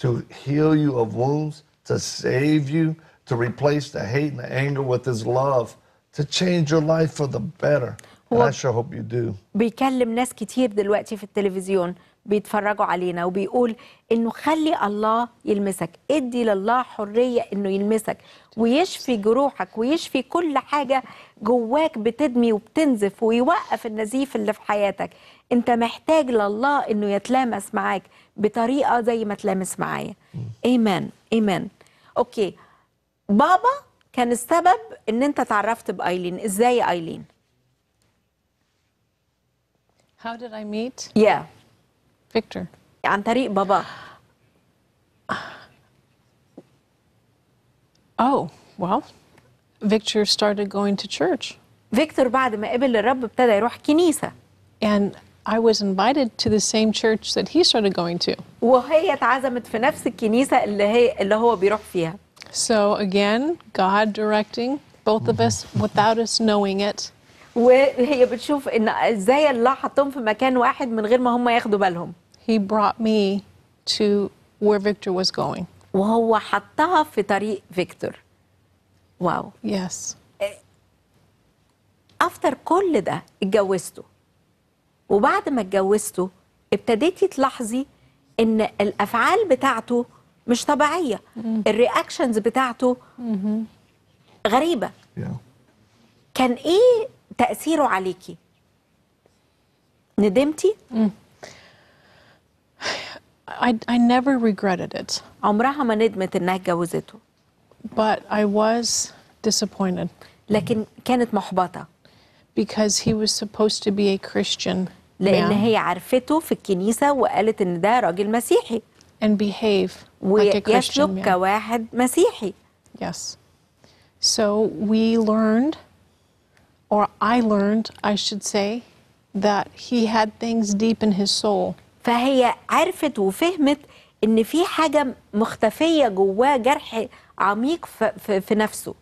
to heal you of wounds, to save you, to replace the hate and the anger with His love, to change your life for the better. And I sure hope you do. بيكلم ناس كتير دلوقتي في التلفزيون بيتفرجوا علينا وبيقول انه خلي الله يلمسك ادي لله حريه انه يلمسك ويشفي جروحك ويشفي كل حاجه جواك بتدمي وبتنزف ويوقف النزيف اللي في حياتك انت محتاج لله انه يتلامس معاك بطريقه زي ما تلامس معايا ايمان ايمان اوكي بابا كان السبب ان انت تعرفت بايلين ازاي ايلين How did I meet? Yeah. Victor, antari Baba. Oh, well, Victor started going to church. Victor, بعد ما قبل الرب ابتدى يروح كنيسة. And I was invited to the same church that he started going to. وهي اتعزمت في نفس الكنيسة اللي هي اللي هو بيروح فيها. So again, God directing both of us without us knowing it. وهي بتشوف ان ازاي الله حطهم في مكان واحد من غير ما هم ياخدوا بالهم He brought me to where Victor was going. وهو حطها في طريق فيكتور واو Yes. إيه. افتر كل ده اتجوزته وبعد ما اتجوزته ابتديتي تلاحظي ان الافعال بتاعته مش طبيعيه mm-hmm. الرياكشنز بتاعته mm-hmm. غريبه yeah. كان ايه تاثيره عليكي ندمتي I, I never regretted it. عمرها ما ندمت انها اتجوزته. But I was disappointed. لكن كانت محبطة. Because he was supposed to be a Christian. لأن man. هي عرفته في الكنيسة وقالت إن ده راجل مسيحي. And behave like a Christian man. كواحد مسيحي. Yes. So we learned or I learned, I should say, that he had things deep in his soul. فهي عرفت وفهمت ان في حاجه مختفيه جواه جرح عميق في, في نفسه.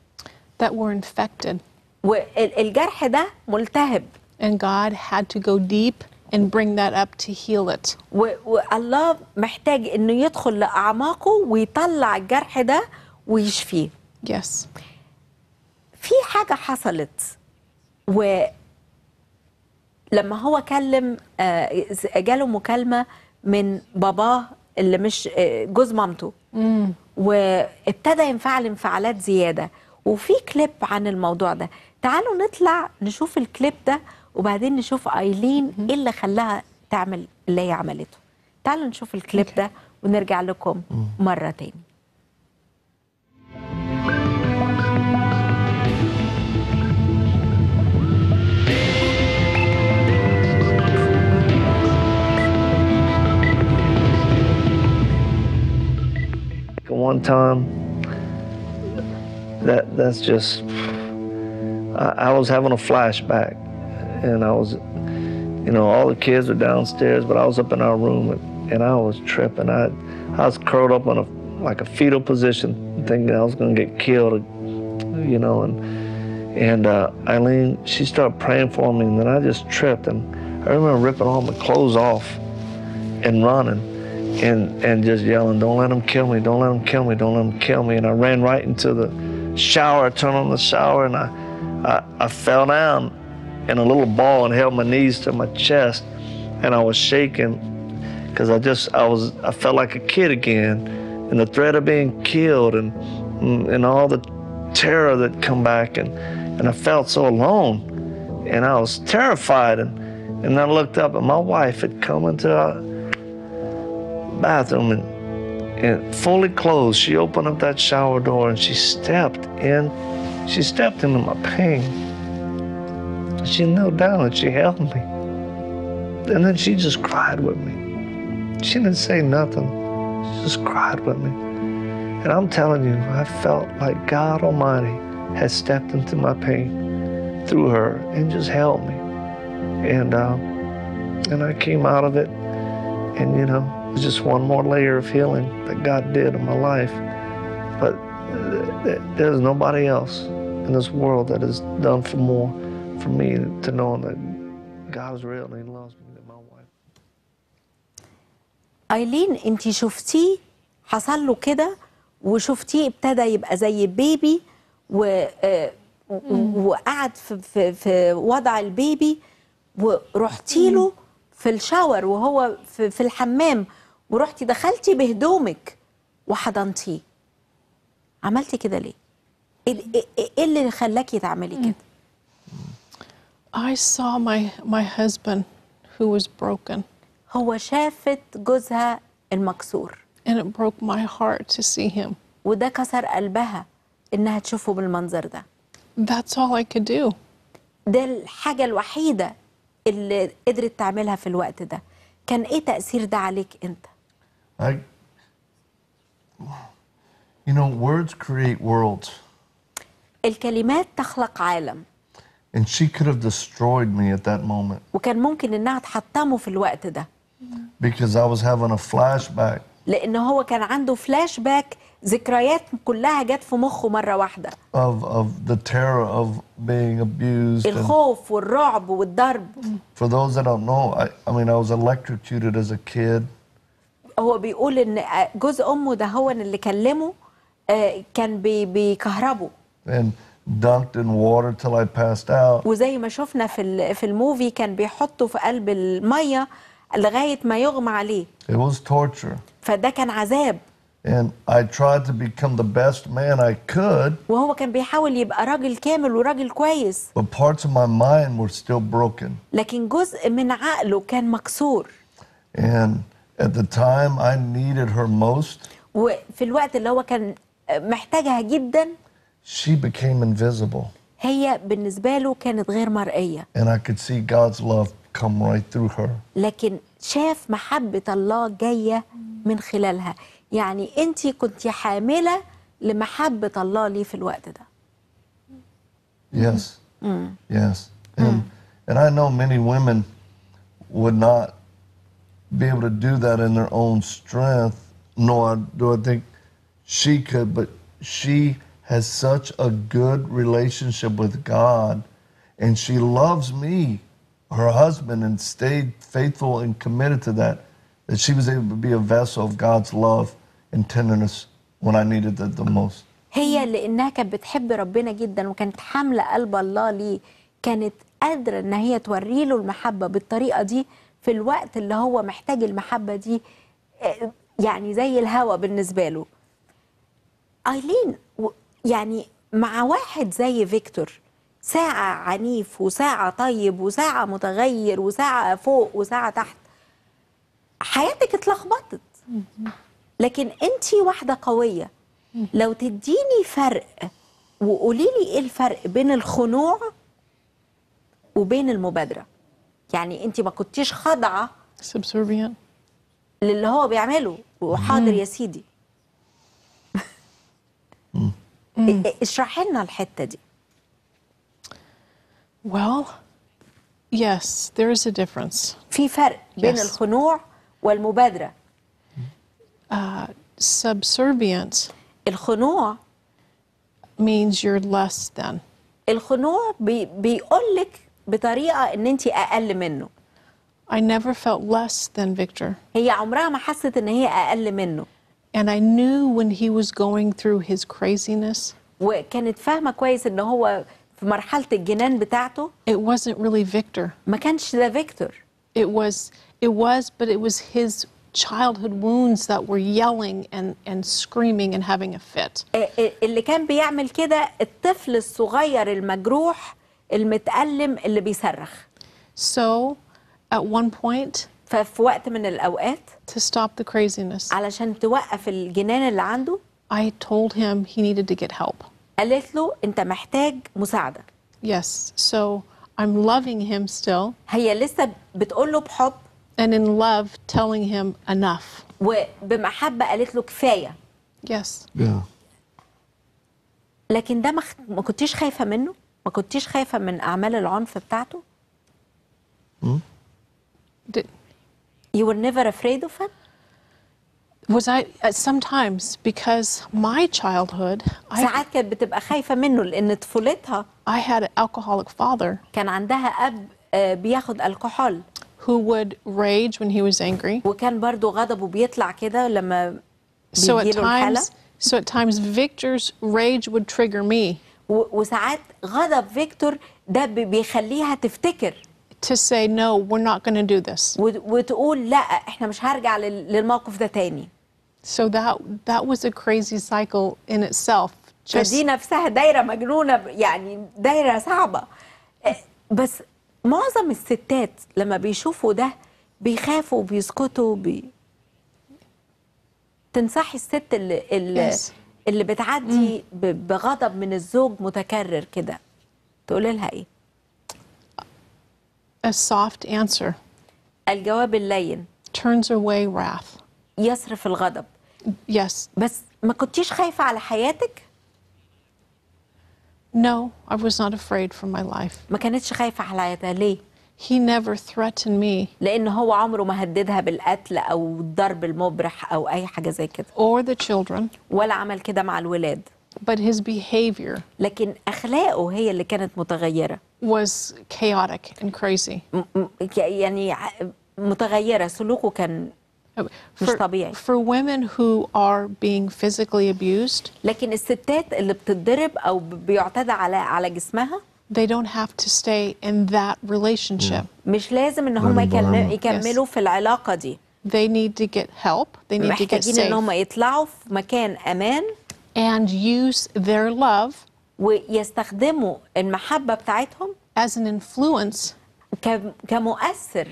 That were infected. والجرح ده ملتهب. And God had to go deep and bring that up to heal it. والله محتاج انه يدخل لاعماقه ويطلع الجرح ده ويشفيه. Yes. في حاجه حصلت و لما هو كلم آه، جاله مكالمه من باباه اللي مش آه، جوز مامته وابتدى ينفعل انفعالات زياده وفي كليب عن الموضوع ده تعالوا نطلع نشوف الكليب ده وبعدين نشوف ايلين ايه اللي خلاها تعمل اللي هي عملته تعالوا نشوف الكليب ده ونرجع لكم مره تاني one time, that that's just, I, I was having a flashback. And I was, you know, all the kids were downstairs, but I was up in our room and, and I was tripping. I, I was curled up on a, like a fetal position, thinking I was gonna get killed, you know, and, and uh, Eileen, she started praying for me, and then I just tripped. And I remember ripping all my clothes off and running and, and just yelling, Don't let them kill me, don't let them kill me, don't let them kill me. And I ran right into the shower, I turned on the shower, and I, I, I fell down in a little ball and held my knees to my chest. And I was shaking because I just, I was, I felt like a kid again. And the threat of being killed and, and all the terror that come back. And, and I felt so alone. And I was terrified. And, and I looked up, and my wife had come into our, bathroom and, and fully clothed, she opened up that shower door and she stepped in. She stepped into my pain. She knelt down and she held me. And then she just cried with me. She didn't say nothing. She just cried with me. And I'm telling you, I felt like God Almighty had stepped into my pain through her and just held me. And um, and I came out of it, and you know, It's just one more layer of healing that God did in my life. But there's nobody else in this world that has done for more for me to know that God is real and He loves me than my wife. ايلين انت شفتيه حصل له كده وشفتيه ابتدى يبقى زي بيبي و وقعد في, في, في وضع البيبي ورحتي له في الشاور وهو في, في الحمام ورحتي دخلتي بهدومك وحضنتيه عملتي كده ليه؟ ايه, إيه-, إيه-, إيه اللي خلاكي تعملي كده؟ I saw my my husband who was broken. هو شافت جوزها المكسور. And it broke my heart to see him. وده كسر قلبها انها تشوفه بالمنظر ده. That's all I could do. ده الحاجة الوحيدة اللي قدرت تعملها في الوقت ده. كان ايه تأثير ده عليك انت؟ I, you know, words create worlds. الكلمات تخلق عالم. And she could have destroyed me at that moment. وكان ممكن انها تحطمه في الوقت ده. Because I was having a flashback. لان هو كان عنده فلاش باك ذكريات كلها جت في مخه مرة واحدة. Of of the terror of being abused. الخوف والرعب والضرب. For those that don't know, I, I mean I was electrocuted as a kid. هو بيقول ان جوز امه ده هو اللي كلمه آه، كان بيكهربه dunked in water till I passed out. وزي ما شفنا في في الموفي كان بيحطه في قلب الميه لغايه ما يغمى عليه. It was torture. فده كان عذاب. And I tried to become the best man I could. وهو كان بيحاول يبقى راجل كامل وراجل كويس. But parts of my mind were still broken. لكن جزء من عقله كان مكسور. And at the time I needed her most وفي الوقت اللي هو كان محتاجها جدا she became invisible هي بالنسبة له كانت غير مرئية and I could see God's love come right through her لكن شاف محبة الله جاية من خلالها يعني انت كنت حاملة لمحبة الله لي في الوقت ده yes mm. yes and, mm. and I know many women would not be able to do that in their own strength, nor do I think she could, but she has such a good relationship with God and she loves me, her husband, and stayed faithful and committed to that, that she was able to be a vessel of God's love and tenderness when I needed it the most. هي لانها كانت بتحب ربنا جدا وكانت حامله قلب الله ليه كانت قادره ان هي توري له المحبه بالطريقه دي في الوقت اللي هو محتاج المحبة دي آه، يعني زي الهوا بالنسبة له ايلين يعني مع واحد زي فيكتور ساعة عنيف وساعة طيب وساعة متغير وساعة فوق وساعة تحت حياتك اتلخبطت لكن انت واحدة قوية لو تديني فرق وقولي لي ايه الفرق بين الخنوع وبين المبادرة يعني انت ما كنتيش خاضعه subservient للي هو بيعمله وحاضر يا سيدي اشرحي لنا الحته دي well yes there is a difference في فرق بين yes. الخنوع والمبادره uh, subservient الخنوع means you're less than الخنوع بي بيقول لك بطريقه ان انت اقل منه I never felt less than Victor. هي عمرها ما حست ان هي اقل منه. And I knew when he was going through his craziness. وكانت فاهمه كويس ان هو في مرحله الجنان بتاعته. It wasn't really Victor. ما كانش ده فيكتور. It was it was but it was his childhood wounds that were yelling and and screaming and having a fit. اللي كان بيعمل كده الطفل الصغير المجروح المتألم اللي بيصرخ. So at one point ففي وقت من الأوقات to stop the craziness علشان توقف الجنان اللي عنده I told him he needed to get help. قالت له أنت محتاج مساعدة. Yes, so I'm loving him still. هي لسه بتقول له بحب. And in love telling him enough. وبمحبة قالت له كفاية. Yes. Yeah. لكن ده ما كنتيش خايفة منه؟ ما كنتيش خايفه من اعمال العنف بتاعته you were never afraid of him was I sometimes because my childhood I ساعات كانت بتبقى خايفة منه لأن طفولتها I had an alcoholic father كان عندها أب بياخد الكحول who would rage when he was angry وكان برضه غضبه بيطلع كده لما so at times so at times Victor's rage would trigger me وساعات غضب فيكتور ده بيخليها تفتكر to say no we're not going to do this وتقول لا احنا مش هرجع للموقف ده تاني so that that was a crazy cycle in itself just دي نفسها دايره مجنونه يعني دايره صعبه آه، بس معظم الستات لما بيشوفوا ده بيخافوا وبيسكتوا بي... تنصحي الست اللي, اللي yes. اللي بتعدي بغضب من الزوج متكرر كده تقول لها ايه a soft answer الجواب اللين turns away wrath يصرف الغضب yes بس ما كنتيش خايفه على حياتك no i was not afraid for my life ما كانتش خايفه على حياتها ليه He never threatened me. لأن هو عمره ما هددها بالقتل أو الضرب المبرح أو أي حاجة زي كده. Or the children. ولا عمل كده مع الولاد. But his behavior. لكن أخلاقه هي اللي كانت متغيرة. Was chaotic and crazy. يعني متغيرة سلوكه كان oh, مش طبيعي. For women who are being physically abused. لكن الستات اللي بتضرب أو بيعتدى على على جسمها. they don't have to stay in that relationship. Mm. مش لازم ان هم يكملوا في العلاقه دي. They need to get help. They need to get safe. ان هم يطلعوا في مكان امان. And use their love. ويستخدموا المحبه بتاعتهم. As an influence. كمؤثر.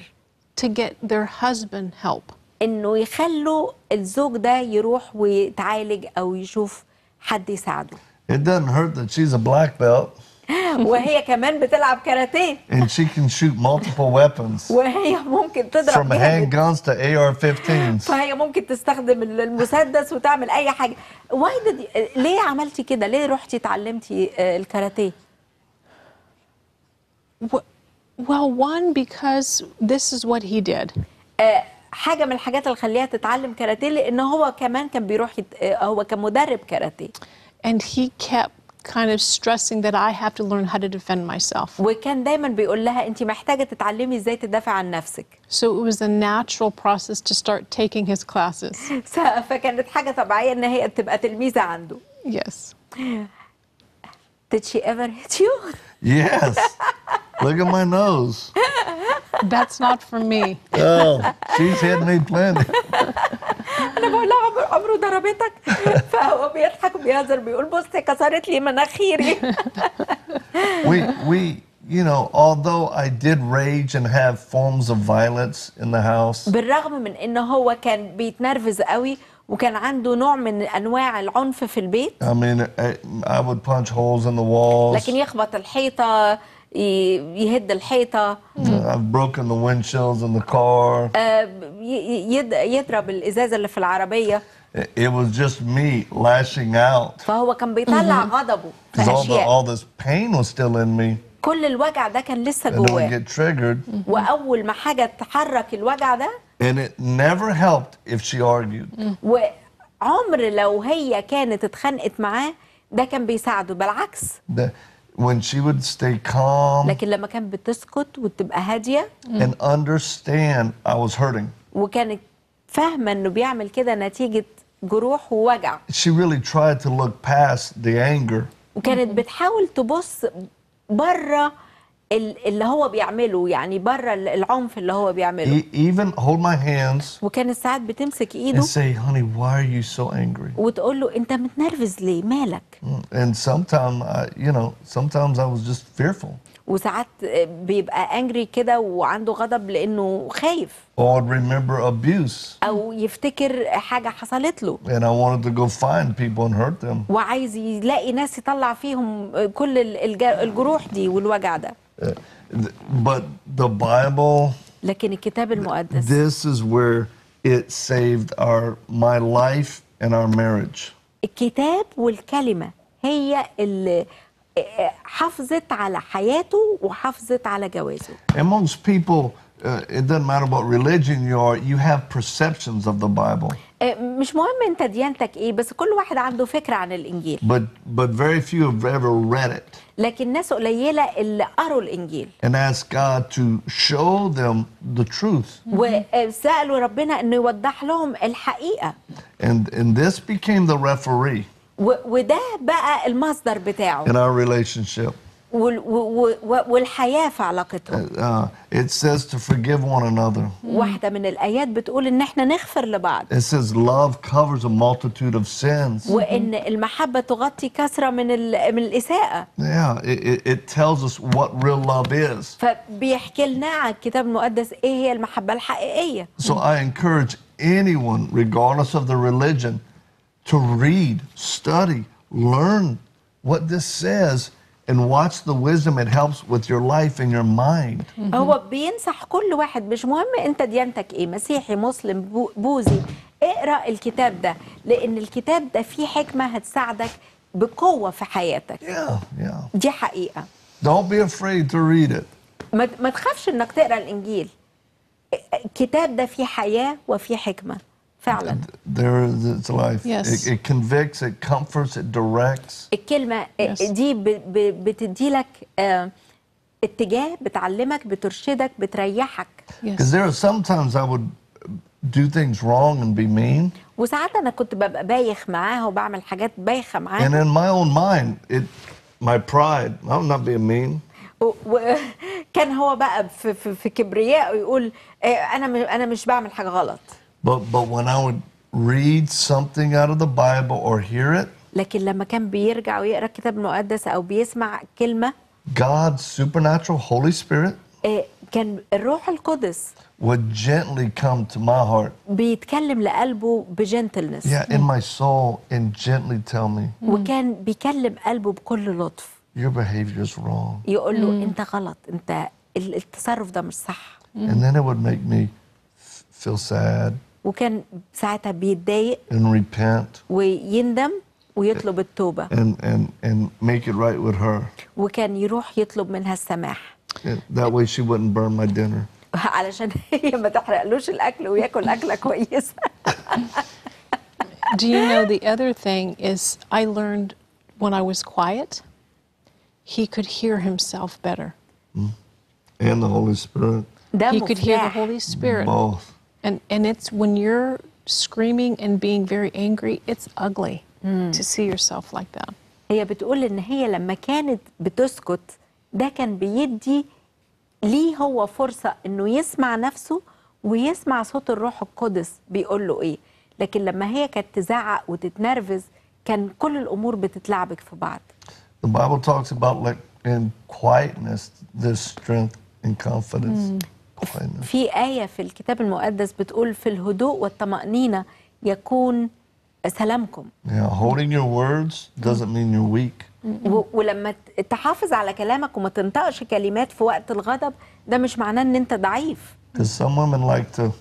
To get their husband help. انه يخلوا الزوج ده يروح ويتعالج او يشوف حد يساعده. It doesn't hurt that she's a black belt. وهي كمان بتلعب كاراتيه and she can shoot multiple weapons وهي ممكن تضرب from handguns to AR-15s فهي ممكن تستخدم المسدس وتعمل اي حاجه why did ليه عملتي كده ليه رحتي اتعلمتي آه، الكاراتيه well one because this is what he did آه، حاجه من الحاجات اللي خليها تتعلم كاراتيه لان هو كمان كان بيروح آه، هو كان مدرب كاراتيه and he kept kind of stressing that I have to learn how to defend myself. وكان دايما بيقول لها انت محتاجه تتعلمي ازاي تدافع عن نفسك. So it was a natural process to start taking his classes. فكانت حاجه طبيعيه ان هي تبقى تلميذه عنده. Yes. Did she ever hit you? Yes. Look at my nose. That's not for me. Oh, she's hit me plenty. انا بقول لها عمر عمره ضربتك فهو بيضحك وبيهزر بيقول بص كسرت لي مناخيري We we you know, although I did rage and have forms of violence in the house. بالرغم من ان هو كان بيتنرفز قوي وكان عنده نوع من انواع العنف في البيت. I mean, I, I would punch holes in the walls. لكن يخبط الحيطه يهد الحيطه uh, broken the windshields in the car uh, يضرب الازازه اللي في العربيه It was just me lashing out. فهو كان بيطلع mm-hmm. غضبه في اشياء. All this pain was still in me. كل الوجع ده كان لسه جواه. get triggered. Mm-hmm. واول ما حاجه تحرك الوجع ده. And it never helped if she argued. Mm-hmm. وعمر لو هي كانت اتخانقت معاه ده كان بيساعده بالعكس. ده when she would stay calm لكن لما كانت بتسكت وتبقى هاديه and understand I was hurting وكانت فاهمه انه بيعمل كده نتيجه جروح ووجع she really tried to look past the anger وكانت بتحاول تبص بره اللي هو بيعمله يعني بره العنف اللي هو بيعمله e, even hold my hands وكانت ساعات بتمسك ايده and say honey why are you so angry وتقول له انت متنرفز ليه مالك mm, and sometimes I, you know sometimes I was just fearful وساعات بيبقى angry كده وعنده غضب لانه خايف or remember abuse او يفتكر حاجه حصلت له and I wanted to go find people and hurt them وعايز يلاقي ناس يطلع فيهم كل الجروح دي والوجع ده but the Bible لكن الكتاب المقدس this is where it saved our my life and our marriage الكتاب والكلمة هي اللي حافظت على حياته وحافظت على جوازه and most people uh, it doesn't matter what religion you are you have perceptions of the Bible آه، مش مهم انت ديانتك ايه بس كل واحد عنده فكره عن الانجيل but but very few have ever read it لكن ناس قليله اللي قروا الانجيل and asked God to show them the truth وسالوا آه، ربنا انه يوضح لهم الحقيقه and and this became the referee وده بقى المصدر بتاعه in our relationship والحياه في علاقتهم. Uh, it says to forgive one another. واحده من الايات بتقول ان احنا نغفر لبعض. It says love covers a multitude of sins. وان المحبه تغطي كثره من من الاساءه. Yeah, it, it tells us what real love is. فبيحكي لنا عن الكتاب المقدس ايه هي المحبه الحقيقيه. So I encourage anyone regardless of their religion to read, study, learn what this says. and watch the wisdom it helps with your life and your mind. هو بينصح كل واحد مش مهم انت ديانتك ايه مسيحي مسلم بوذي اقرا الكتاب ده لان الكتاب ده فيه حكمه هتساعدك بقوه في حياتك. Yeah, yeah. دي حقيقه. Don't be afraid to read it. ما ما تخافش انك تقرا الانجيل. الكتاب ده فيه حياه وفيه حكمه. فعلا There is life. Yes. It, it convicts, it comforts, it directs. الكلمة yes. دي بتدي لك اتجاه بتعلمك بترشدك بتريحك. Because yes. there are sometimes I would do things wrong and be mean. وساعات انا كنت ببقى بايخ معاها وبعمل حاجات بايخه معاها And in my own mind it my pride I'm not being mean. وكان هو بقى في, في, في كبريائه يقول انا انا مش بعمل حاجه غلط. But, but when I would read something out of the Bible or hear it, لكن لما كان بيرجع ويقرا كتاب مقدس او بيسمع كلمه God supernatural Holy Spirit كان الروح القدس would gently come to my heart. بيتكلم لقلبه بجنتلنس. Yeah, in my soul and gently tell me. وكان بيكلم قلبه بكل لطف. Your behavior is wrong. يقول له انت غلط، انت التصرف ده مش صح. And then it would make me feel sad. وكان ساعتها بيتضايق and repent ويندم ويطلب التوبه and and and make it right with her وكان يروح يطلب منها السماح that way she wouldn't burn my dinner علشان هي ما تحرقلوش الاكل وياكل اكله كويسه Do you know the other thing is I learned when I was quiet he could hear himself better. Hmm. And the Holy Spirit. He could hear the Holy Spirit. Both. And, and it's when you're screaming and being very angry, it's ugly mm. to see yourself like that. هي بتقول ان هي لما كانت بتسكت ده كان بيدي ليه هو فرصه انه يسمع نفسه ويسمع صوت الروح القدس بيقول له ايه لكن لما هي كانت تزعق وتتنرفز كان كل الامور بتتلعبك في بعض The Bible talks about like in quietness there's strength and confidence. Mm. في آية في الكتاب المقدس بتقول في الهدوء والطمأنينة يكون سلامكم. Yeah, holding your words doesn't mean you're weak. ولما تحافظ على كلامك وما تنطقش كلمات في وقت الغضب ده مش معناه ان انت ضعيف. Because some women like to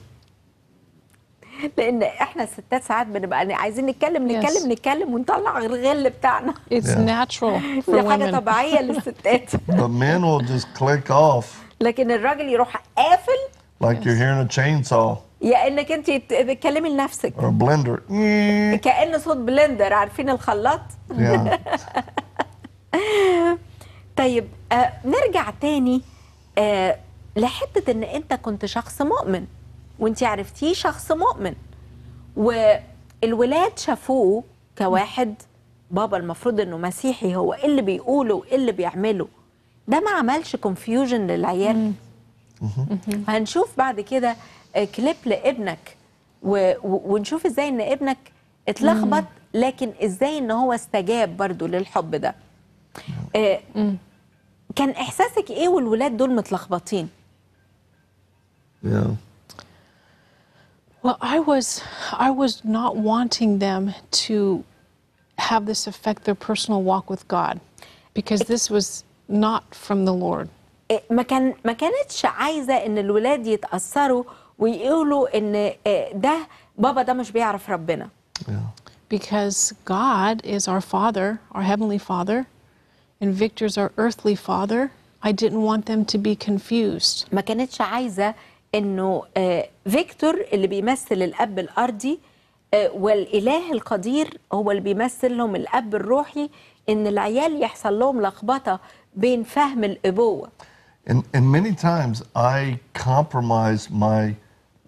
لان احنا الستات ساعات بنبقى عايزين نتكلم نتكلم yes. نتكلم ونطلع الغل بتاعنا اتس ناتشورال دي حاجه طبيعيه للستات the men will just click off لكن الراجل يروح قافل like you're hearing a chainsaw يا انك انت بتكلمي لنفسك or blender كأن صوت بلندر عارفين الخلاط yeah. طيب آه، نرجع تاني آه، لحته ان انت كنت شخص مؤمن وانت عرفتيه شخص مؤمن والولاد شافوه كواحد بابا المفروض انه مسيحي هو ايه اللي بيقوله وايه اللي بيعمله ده ما عملش كونفيوجن للعيال هنشوف بعد كده كليب آه، لابنك و... ونشوف ازاي ان ابنك اتلخبط لكن ازاي ان هو استجاب برضو للحب ده آه، كان احساسك ايه والولاد دول متلخبطين Well, I was, I was not wanting them to have this affect their personal walk with God because this was not from the Lord. إيه، ما كان ما كانتش عايزه ان الولاد يتاثروا ويقولوا ان إيه، ده بابا ده مش بيعرف ربنا. Yeah. Because God is our father, our heavenly father, and Victor's our earthly father. I didn't want them to be confused. ما كانتش عايزه انه إيه، فيكتور اللي بيمثل الاب الارضي والاله القدير هو اللي بيمثل لهم الاب الروحي ان العيال يحصل لهم لخبطه بين فهم الابوه And, and many times I compromise my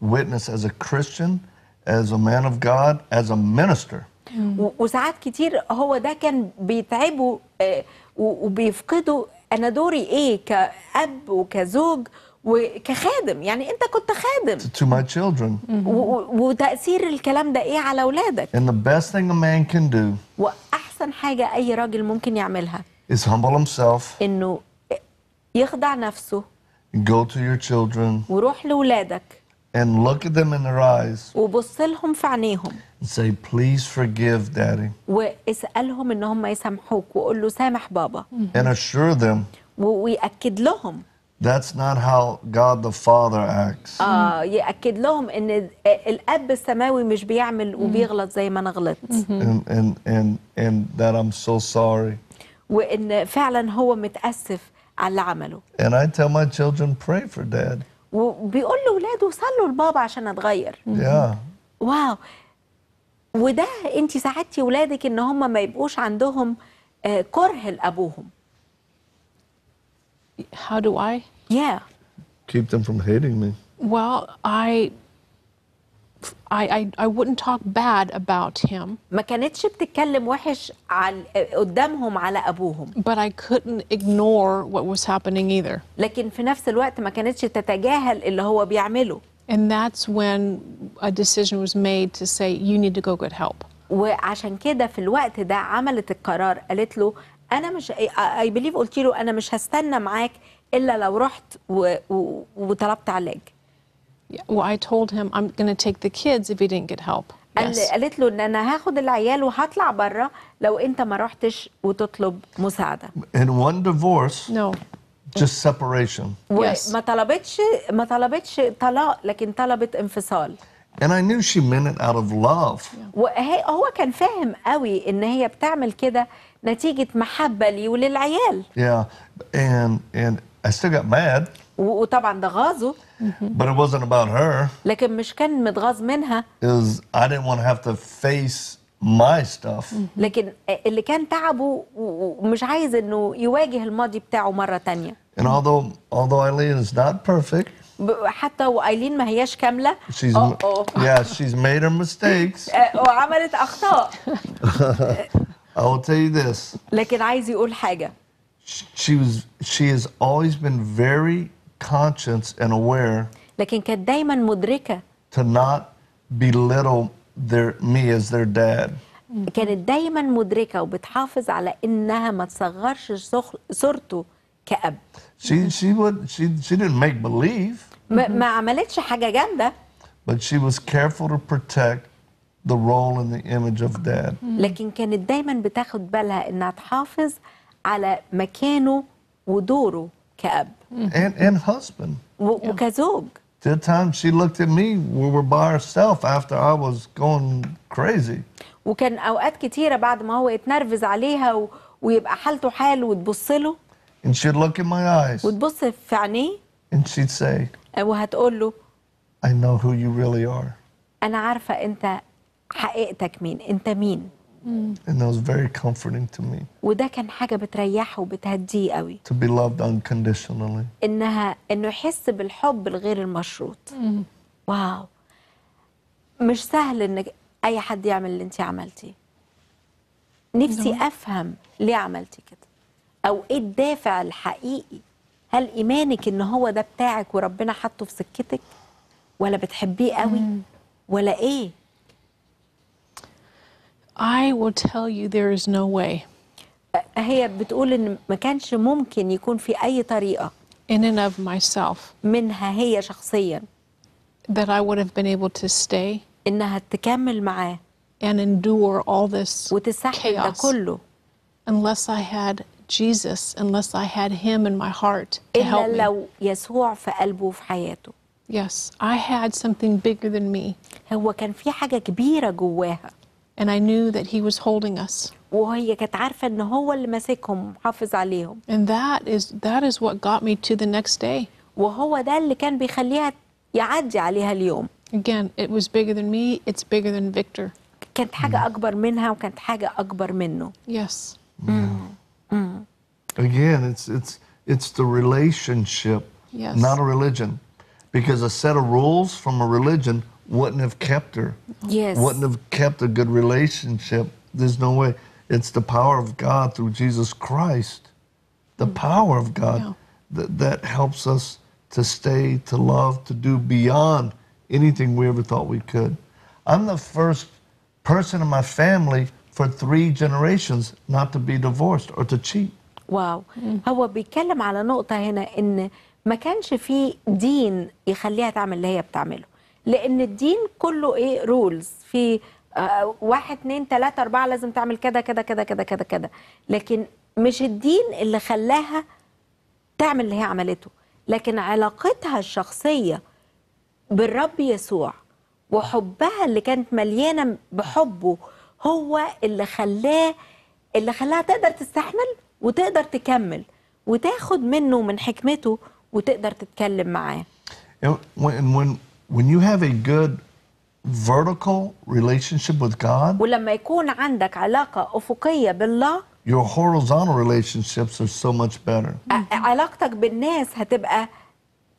witness as a Christian, as a man of God, as a minister. وساعات كتير هو ده كان بيتعبوا آه، وبيفقدوا انا دوري ايه كاب وكزوج وكخادم يعني انت كنت خادم to my children وتاثير الكلام ده ايه على اولادك and the best thing a man can do واحسن حاجه اي راجل ممكن يعملها is humble himself انه يخضع نفسه go to your children وروح لولادك. and look at them in their eyes وبص لهم في عينيهم and say please forgive daddy واسالهم ان هم يسامحوك وقول له سامح بابا and assure them ويأكد لهم That's not how God the Father acts. اه يأكد لهم ان الاب السماوي مش بيعمل وبيغلط زي ما انا غلطت. And and and and that I'm so sorry. وان فعلا هو متاسف على اللي عمله And I tell my children pray for dad. وبيقول لاولاده صلوا لبابا عشان اتغير yeah. واو وده انت ساعدتي اولادك ان هم ما يبقوش عندهم آه، كره لابوهم How do I? Yeah. Keep them from hating me. Well, I I, I, I wouldn't talk bad about him. ما كانتش بتتكلم وحش عن قدامهم على ابوهم. But I couldn't ignore what was happening either. لكن في نفس الوقت ما كانتش تتجاهل اللي هو بيعمله. And that's when a decision was made to say you need to go get help. وعشان كده في الوقت ده عملت القرار قالت له انا مش اي بليف قلت له انا مش هستنى معاك الا لو رحت وطلبت علاج. Well, I told him I'm going to take the kids if he didn't get help. قالت له ان انا هاخد العيال وهطلع بره لو انت ما رحتش وتطلب مساعده. In one divorce. No. Just separation. Yes. ما طلبتش ما طلبتش طلاق لكن طلبت انفصال. And I knew she meant it out of love. Yeah. هو كان فاهم قوي ان هي بتعمل كده نتيجة محبة لي وللعيال. Yeah. And and I still got mad. وطبعا ده غاظه. Mm-hmm. but it wasn't about her. لكن مش كان متغاظ منها It was I didn't want to have to face my stuff. Mm-hmm. لكن اللي كان تعبه ومش عايز انه يواجه الماضي بتاعه مرة تانية And although although Eileen is not perfect, ب- حتى وايلين ما هياش كاملة she's اه oh, اه oh. yeah she's made her mistakes. آه، وعملت اخطاء I will tell you this: لكن عايز يقول حاجة she was she has always been very conscious and aware لكن كانت دايما مدركه to not belittle their me as their dad كانت دايما مدركه وبتحافظ على انها ما تصغرش صورته كاب she she would she she didn't make believe ما, عملتش حاجه جامده but she was careful to protect the role and the image of dad لكن كانت دايما بتاخد بالها انها تحافظ على مكانه ودوره كأب and, and husband وكزوج The time she looked at me, we were by herself after I was going crazy. وكان اوقات كتيره بعد ما هو يتنرفز عليها و... ويبقى حالته حال وتبص له And she'd look in my eyes. وتبص في عينيه And she'd say, وهتقول له I know who you really are. أنا عارفة أنت حقيقتك مين، أنت مين. And that was very comforting to me. وده كان حاجة بتريحه وبتهديه قوي. To be loved unconditionally. إنها إنه يحس بالحب الغير المشروط. واو. مش سهل إن أي حد يعمل اللي أنت عملتيه. نفسي نعم. أفهم ليه عملتي كده؟ أو إيه الدافع الحقيقي؟ هل إيمانك إن هو ده بتاعك وربنا حاطه في سكتك؟ ولا بتحبيه قوي؟ ولا إيه؟ I will tell you there is no way. هي بتقول ان ما كانش ممكن يكون في اي in and of myself منها هي شخصيا that I would have been able to stay انها تكمل معاه and endure all this وتستحمل chaos كله unless I had Jesus, unless I had him in my heart to help إلا لو يسوع في قلبه وفي حياته Yes, I had something bigger than me. هو كان في حاجة كبيرة جواها and I knew that he was holding us. وهي كانت عارفة إن هو اللي ماسكهم محافظ عليهم. And that is that is what got me to the next day. وهو ده اللي كان بيخليها يعدي عليها اليوم. Again, it was bigger than me, it's bigger than Victor. كانت حاجة mm. أكبر منها وكانت حاجه أكبر منه. Yes. Mm. Mm. Again, it's it's it's the relationship, yes. not a religion. Because a set of rules from a religion wouldn't have kept her. Yes. Wouldn't have kept a good relationship. There's no way. It's the power of God through Jesus Christ, the mm-hmm. power of God yeah. that, that helps us to stay, to love, to do beyond anything we ever thought we could. I'm the first person in my family for three generations not to be divorced or to cheat. واو mm. هو بيتكلم على نقطة هنا إن ما كانش في دين يخليها تعمل اللي هي بتعمله لان الدين كله ايه رولز في آه، واحد اتنين تلاته اربعه لازم تعمل كذا كذا كذا كذا كذا كذا لكن مش الدين اللي خلاها تعمل اللي هي عملته لكن علاقتها الشخصيه بالرب يسوع وحبها اللي كانت مليانه بحبه هو اللي خلاه اللي خلاها تقدر تستحمل وتقدر تكمل وتاخد منه من حكمته وتقدر تتكلم معاه. when, when when you have a good vertical relationship with God, ولما يكون عندك علاقة أفقية بالله your horizontal relationships are so much better. علاقتك بالناس هتبقى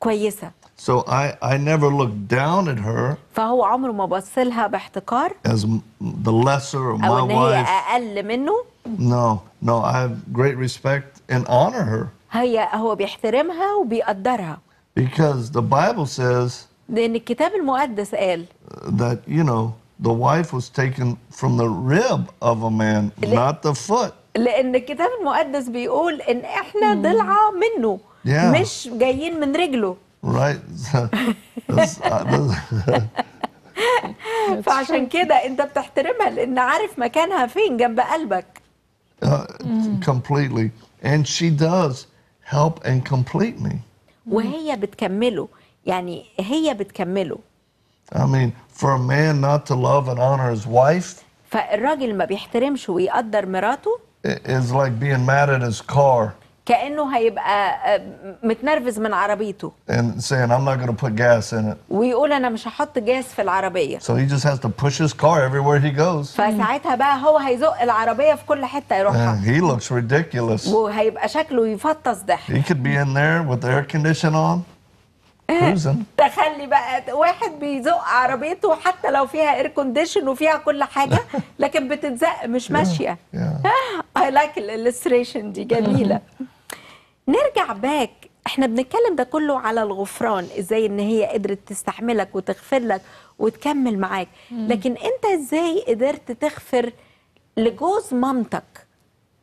كويسة. So I, I never looked down at her فهو عمره ما بص لها باحتقار as the lesser or أو my إن هي wife. أقل منه No, no, I have great respect and honor her هي هو بيحترمها وبيقدرها because the Bible says لأن الكتاب المقدس قال that you know the wife was taken from the rib of a man not the foot لأن الكتاب المقدس بيقول إن إحنا ضلعة منه yeah. مش جايين من رجله right uh, فعشان كده انت بتحترمها لان عارف مكانها فين جنب قلبك uh, completely and she does help and complete me وهي بتكمله يعني هي بتكمله I mean for a man not to love and honor his wife فالراجل ما بيحترمش ويقدر مراته is like being mad at his car كانه هيبقى متنرفز من عربيته and saying I'm not going to put gas in it ويقول انا مش هحط جاز في العربيه so he just has to push his car everywhere he goes فساعتها بقى هو هيزق العربيه في كل حته يروحها and he looks ridiculous وهيبقى شكله يفطس ضحك he could be in there with the air condition on تخلي بقى واحد بيزق عربيته حتى لو فيها اير كونديشن وفيها كل حاجه لكن بتتزق مش ماشيه اي لايك الالستريشن دي جميله نرجع باك احنا بنتكلم ده كله على الغفران ازاي ان هي قدرت تستحملك وتغفر لك وتكمل معاك لكن انت ازاي قدرت تغفر لجوز مامتك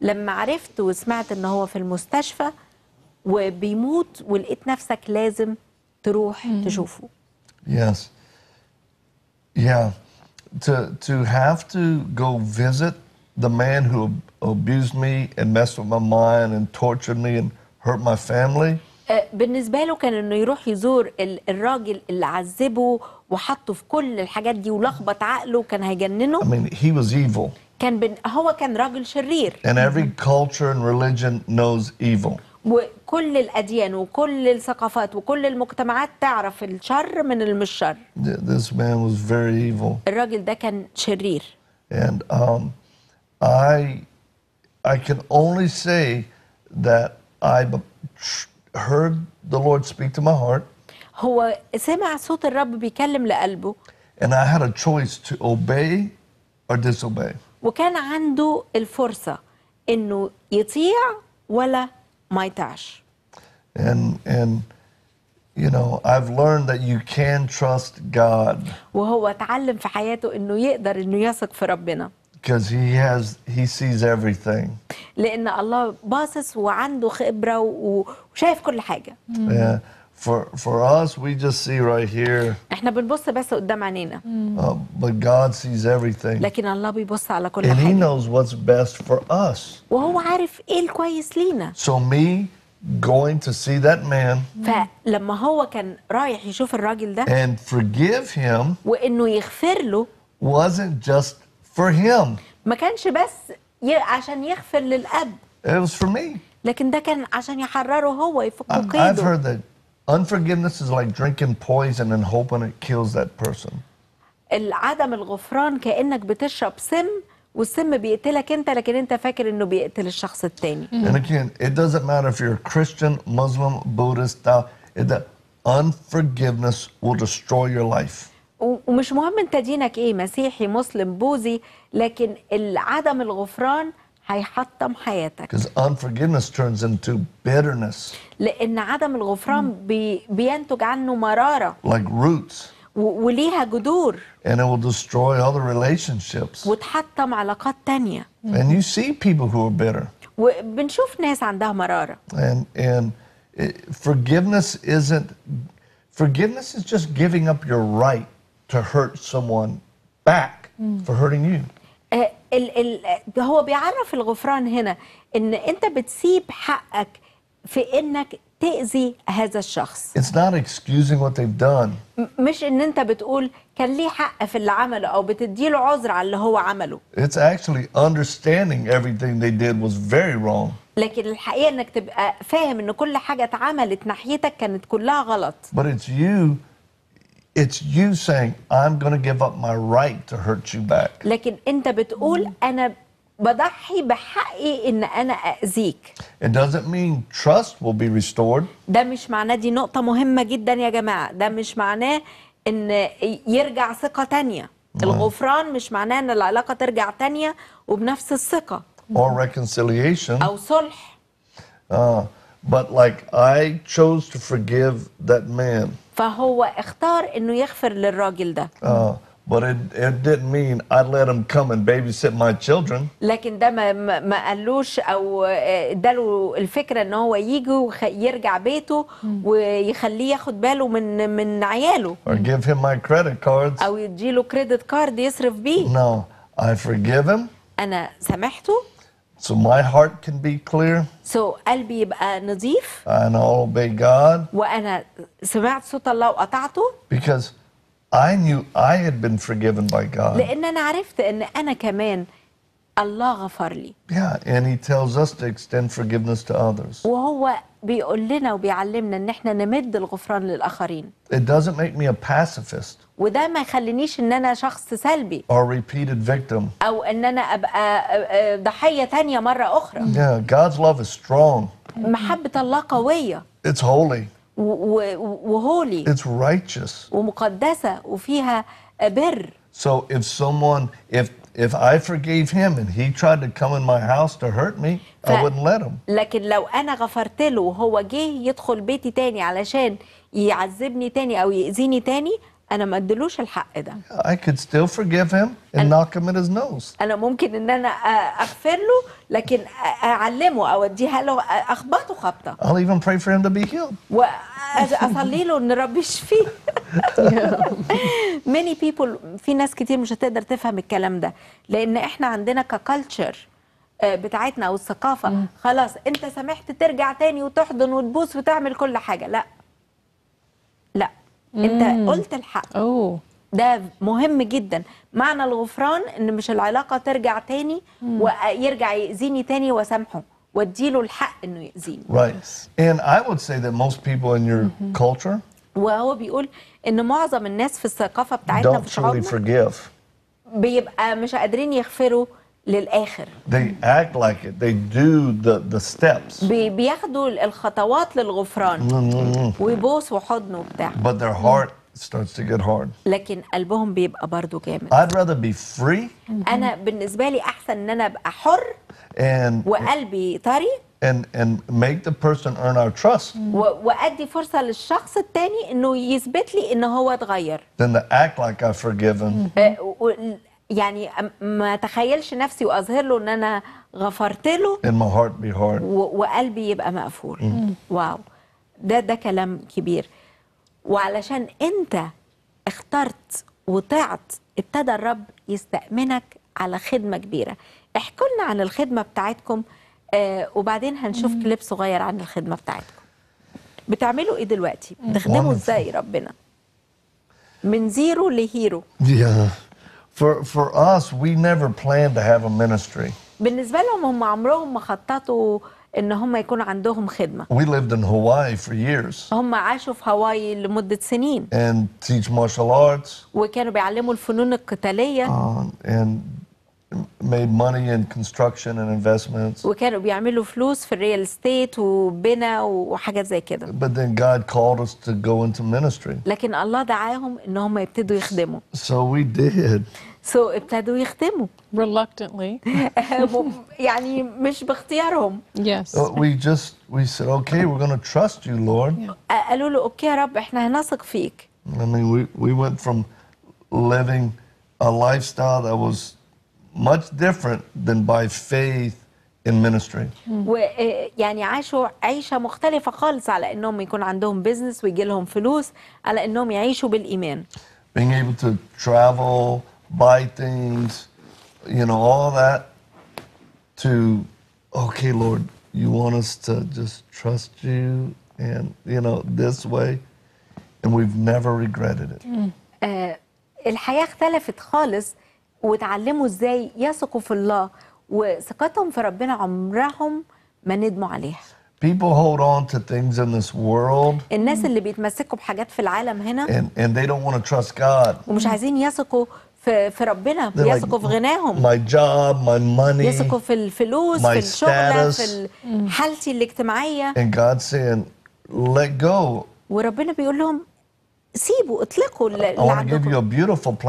لما عرفت وسمعت ان هو في المستشفى وبيموت ولقيت نفسك لازم تروح تشوفه Yes. Yeah. To to have to go visit the man who abused me and messed with my mind and tortured me and hurt my family. بالنسبة له كان انه يروح يزور الراجل اللي عذبه وحطه في كل الحاجات دي ولخبط عقله كان هيجننه. I mean he was evil. كان هو كان راجل شرير. And every culture and religion knows evil. وكل الأديان وكل الثقافات وكل المجتمعات تعرف الشر من المش شر. This man was very evil. الراجل ده كان شرير. And um, I I can only say that I heard the Lord speak to my heart. هو سمع صوت الرب بيكلم لقلبه. And I had a choice to obey or disobey. وكان عنده الفرصة إنه يطيع ولا my dash. And and you know, I've learned that you can trust God. وهو اتعلم في حياته انه يقدر انه يثق في ربنا. Because he has he sees everything. لأن الله باصص وعنده خبرة وشايف كل حاجة. Yeah. for for us, we just see right here. احنا بنبص بس قدام عينينا. Uh, but God sees everything. لكن الله بيبص على كل حاجة. And He knows what's best for us. وهو عارف ايه الكويس لينا. So me going to see that man فلما هو كان رايح يشوف الراجل ده and forgive him وانه يغفر له wasn't just for him. ما كانش بس ي... عشان يغفر للاب It was for me. لكن ده كان عشان يحرره هو يفك I- I've heard that Unforgiveness is like drinking poison and hoping it kills that person. العدم الغفران كانك بتشرب سم والسم بيقتلك انت لكن انت فاكر انه بيقتل الشخص التاني. And again, it doesn't matter if you're a Christian, Muslim, Buddhist, that unforgiveness will destroy your life. ومش مهم انت دينك ايه مسيحي مسلم بوذي لكن عدم الغفران هيحطم حياتك because unforgiveness turns into bitterness لان عدم الغفران بي بينتج عنه مراره like roots وليها جذور and it will destroy other relationships وتحطم علاقات تانية and you see people who are bitter وبنشوف ناس عندها مرارة and and forgiveness isn't forgiveness is just giving up your right to hurt someone back mm. for hurting you آه، ال ال آه، هو بيعرف الغفران هنا ان انت بتسيب حقك في انك تأذي هذا الشخص. It's not excusing what they've done. مش ان انت بتقول كان ليه حق في اللي عمله او بتدي له عذر على اللي هو عمله. It's actually understanding everything they did was very wrong. لكن الحقيقه انك تبقى فاهم ان كل حاجه اتعملت ناحيتك كانت كلها غلط. But it's you It's you saying I'm going to give up my right to hurt you back. لكن انت بتقول انا بضحي بحقي ان انا اذيك. It doesn't mean trust will be restored. ده مش معناه دي نقطة مهمة جدا يا جماعة، ده مش معناه ان يرجع ثقة تانية. الغفران مش معناه ان العلاقة ترجع تانية وبنفس الثقة. Or reconciliation. او صلح. اه but like I chose to forgive that man. فهو اختار انه يغفر للراجل ده. اه But it, it didn't mean I let him come and babysit my children. لكن ده ما ما قالوش او آه، اداله الفكره ان هو يجي ويرجع بيته ويخليه ياخد باله من من عياله. Or give him my credit cards. او يديله كريدت كارد يصرف بيه. No, I forgive him. انا سامحته. So my heart can be clear. So قلبي يبقى نظيف. And I'll obey God. وأنا سمعت صوت الله وقطعته. Because I knew I had been forgiven by God. لأن أنا عرفت إن أنا كمان الله غفر لي. Yeah, and he tells us to extend forgiveness to others. وهو بيقول لنا وبيعلمنا ان احنا نمد الغفران للاخرين. It doesn't make me a pacifist. وده ما يخلينيش ان انا شخص سلبي. Or repeated victim. او ان انا ابقى ضحيه ثانيه مره اخرى. Yeah, God's love is strong. محبه الله قويه. It's holy. وهولي. It's righteous. ومقدسه وفيها بر. So if someone if If I forgave him and he tried to come in my house to hurt me, ف... I wouldn't let him. لكن لو أنا غفرت له وهو جه يدخل بيتي تاني علشان يعذبني تاني أو يأذيني تاني انا ما ادلوش الحق ده I could still forgive him and knock him in his nose انا ممكن ان انا اغفر له لكن اعلمه او اديها له اخبطه خبطه I'll even pray for him to be healed واصلي له ان ربي يشفيه many people في ناس كتير مش هتقدر تفهم الكلام ده لان احنا عندنا ككالتشر بتاعتنا او الثقافه خلاص انت سمحت ترجع تاني وتحضن وتبوس وتعمل كل حاجه لا لا مم. انت قلت الحق أوه. ده مهم جدا معنى الغفران ان مش العلاقه ترجع تاني مم. ويرجع ياذيني تاني واسامحه واديله الحق انه ياذيني right and i would say that most people in your مم. culture وهو بيقول ان معظم الناس في الثقافه بتاعتنا في شعوبنا بيبقى مش قادرين يغفروا للاخر they act like it they do the the steps بي بياخدوا الخطوات للغفران mm, mm, mm. ويبوسوا حضنه بتاع but their heart starts to get hard لكن قلبهم بيبقى برضه جامد I'd rather be free انا بالنسبه لي احسن ان انا ابقى حر and وقلبي طري and and make the person earn our trust. وادي فرصه للشخص الثاني انه يثبت لي ان هو اتغير. Then the act like I've forgiven. يعني ما تخيلش نفسي واظهر له ان انا غفرت له In my heart be hard. وقلبي يبقى مقفول mm. واو ده ده كلام كبير وعلشان انت اخترت وطعت ابتدى الرب يستأمنك على خدمة كبيرة احكوا لنا عن الخدمة بتاعتكم آه وبعدين هنشوف مم. كليب صغير عن الخدمة بتاعتكم بتعملوا ايه دلوقتي بتخدموا ازاي ربنا من زيرو لهيرو yeah. for, for us, we never planned to have a ministry. بالنسبة لهم هم عمرهم ما خططوا ان هم يكون عندهم خدمه. We lived in Hawaii for years. هم عاشوا في هاواي لمده سنين. And teach martial arts. وكانوا بيعلموا الفنون القتاليه. Uh, and made money in construction and investments. وكانوا بيعملوا فلوس في الريال استيت وبنى وحاجات زي كده. But then God called us to go into ministry. لكن الله دعاهم ان هم يبتدوا يخدموا. So we did. So ابتدوا يخدموا. Reluctantly. يعني مش باختيارهم. Yes. Uh, we just we said okay we're going to trust you Lord. قالوا له اوكي يا رب احنا هنثق فيك. I mean we we went from living a lifestyle that was much different than by faith in ministry. Hmm. ويعني عاشوا عيشة مختلفة خالص على انهم يكون عندهم بيزنس ويجي لهم فلوس على انهم يعيشوا بالإيمان. Being able to travel, buy things, you know, all that to, okay, Lord, you want us to just trust you and, you know, this way. And we've never regretted it. Hmm. الحياة اختلفت خالص وتعلموا ازاي يثقوا في الله وثقتهم في ربنا عمرهم ما ندموا عليها People hold on to things in this world. الناس اللي بيتمسكوا بحاجات في العالم هنا. And, and they don't want to trust God. ومش عايزين يثقوا في في ربنا يثقوا في غناهم. My job, my money. يثقوا في الفلوس, في الشغل, في حالتي الاجتماعية. And God saying, let go. وربنا بيقول لهم سيبوا اطلقوا اللي عندكم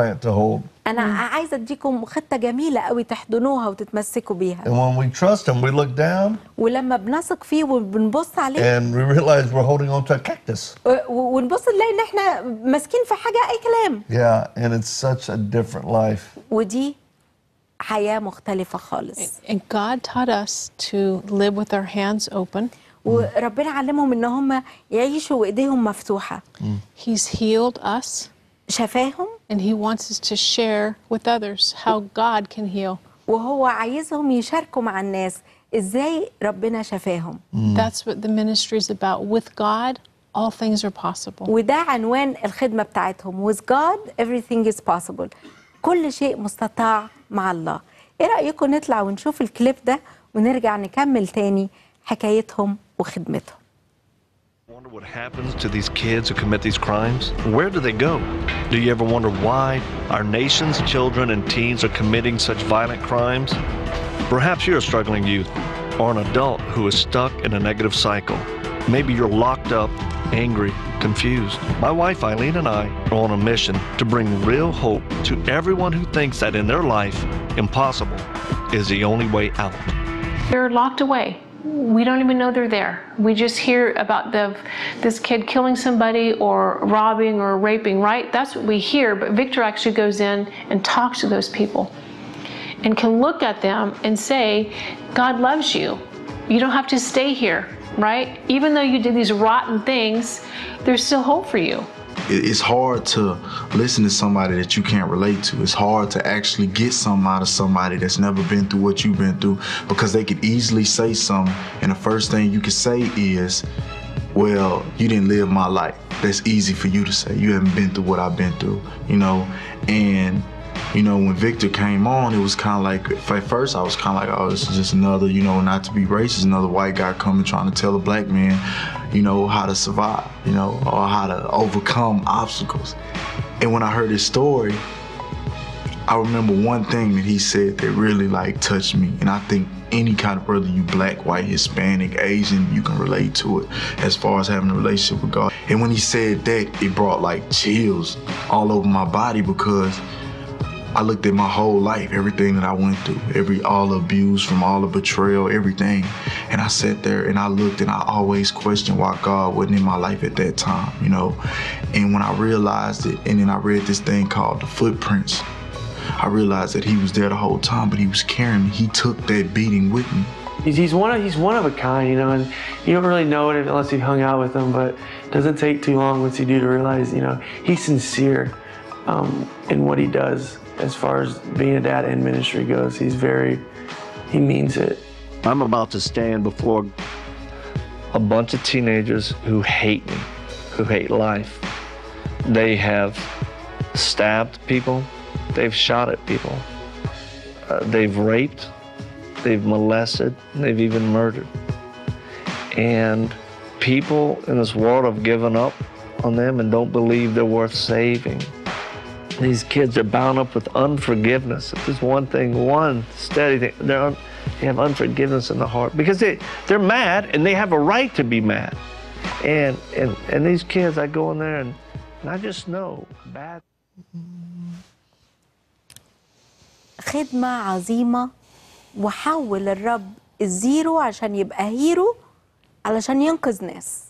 انا عايزه اديكم خطه جميله قوي تحضنوها وتتمسكوا بيها and when we trust him we look down ولما بنثق فيه وبنبص عليه and we realize we're holding on to a cactus ونبص نلاقي ان احنا ماسكين في حاجه اي كلام yeah and it's such a different life ودي حياه مختلفه خالص and God taught us to live with our hands open وربنا علمهم ان هم يعيشوا وايديهم مفتوحه He's healed us شفاهم and he wants us to share with others how God can heal وهو عايزهم يشاركوا مع الناس ازاي ربنا شفاهم mm. That's what the ministry is about with God all things are possible وده عنوان الخدمه بتاعتهم with God everything is possible كل شيء مستطاع مع الله ايه رايكم نطلع ونشوف الكليب ده ونرجع نكمل تاني حكايتهم وخدمتها Wonder what happens to these kids who commit these crimes? Where do they go? Do you ever wonder why our nation's children and teens are committing such violent crimes? Perhaps you're a struggling youth or an adult who is stuck in a negative cycle. Maybe you're locked up, angry, confused. My wife Eileen and I are on a mission to bring real hope to everyone who thinks that in their life, impossible is the only way out. You're locked away we don't even know they're there. We just hear about the this kid killing somebody or robbing or raping, right? That's what we hear, but Victor actually goes in and talks to those people and can look at them and say, "God loves you. You don't have to stay here." Right? Even though you did these rotten things, there's still hope for you it's hard to listen to somebody that you can't relate to. It's hard to actually get something out of somebody that's never been through what you've been through because they could easily say something, and the first thing you could say is, well, you didn't live my life. That's easy for you to say. You haven't been through what I've been through, you know? And you know, when Victor came on, it was kind of like, at first, I was kind of like, oh, this is just another, you know, not to be racist, another white guy coming trying to tell a black man, you know, how to survive, you know, or how to overcome obstacles. And when I heard his story, I remember one thing that he said that really like touched me. And I think any kind of brother you black, white, Hispanic, Asian, you can relate to it as far as having a relationship with God. And when he said that, it brought like chills all over my body because I looked at my whole life, everything that I went through, every all abuse from all the betrayal, everything. And I sat there and I looked and I always questioned why God wasn't in my life at that time, you know. And when I realized it, and then I read this thing called The Footprints, I realized that he was there the whole time, but he was carrying me. He took that beating with me. He's, he's one of he's one of a kind, you know, and you don't really know it unless you've hung out with him. But it doesn't take too long once you do to realize, you know, he's sincere um, in what he does as far as being a dad in ministry goes. He's very, he means it. I'm about to stand before a bunch of teenagers who hate me, who hate life. They have stabbed people, they've shot at people, uh, they've raped, they've molested, they've even murdered. And people in this world have given up on them and don't believe they're worth saving. These kids are bound up with unforgiveness. This is one thing, one steady thing. They're un- they have unforgiveness in the heart because they, they're mad and they have a right to be mad. And, and, and these kids, I go in there and, and I just know bad. خدمة عظيمة وحول الرب الزيرو عشان يبقى هيرو علشان ينقذ ناس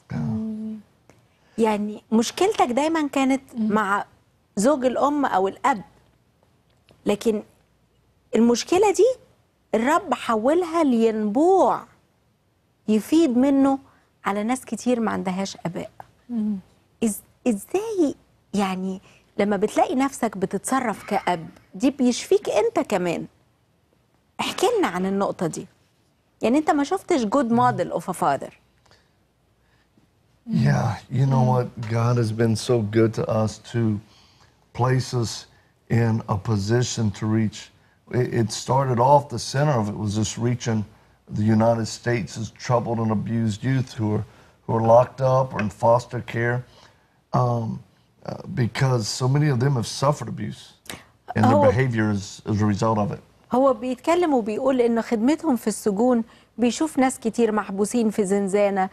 يعني مشكلتك دايما كانت مع زوج الام او الاب لكن المشكله دي الرب حولها لينبوع يفيد منه على ناس كتير ما عندهاش اباء إز ازاي يعني لما بتلاقي نفسك بتتصرف كأب دي بيشفيك انت كمان احكي لنا عن النقطه دي يعني انت ما شفتش جود موديل اوف ا فادر Yeah, you know what? God has been so good to us too. place us in a position to reach. It started off, the center of it was just reaching the United States' troubled and abused youth who are, who are locked up or in foster care um, uh, because so many of them have suffered abuse and their oh. behavior is as a result of it. هو بيتكلم وبيقول ان خدمتهم في السجون بيشوف ناس كتير محبوسين في زنزانه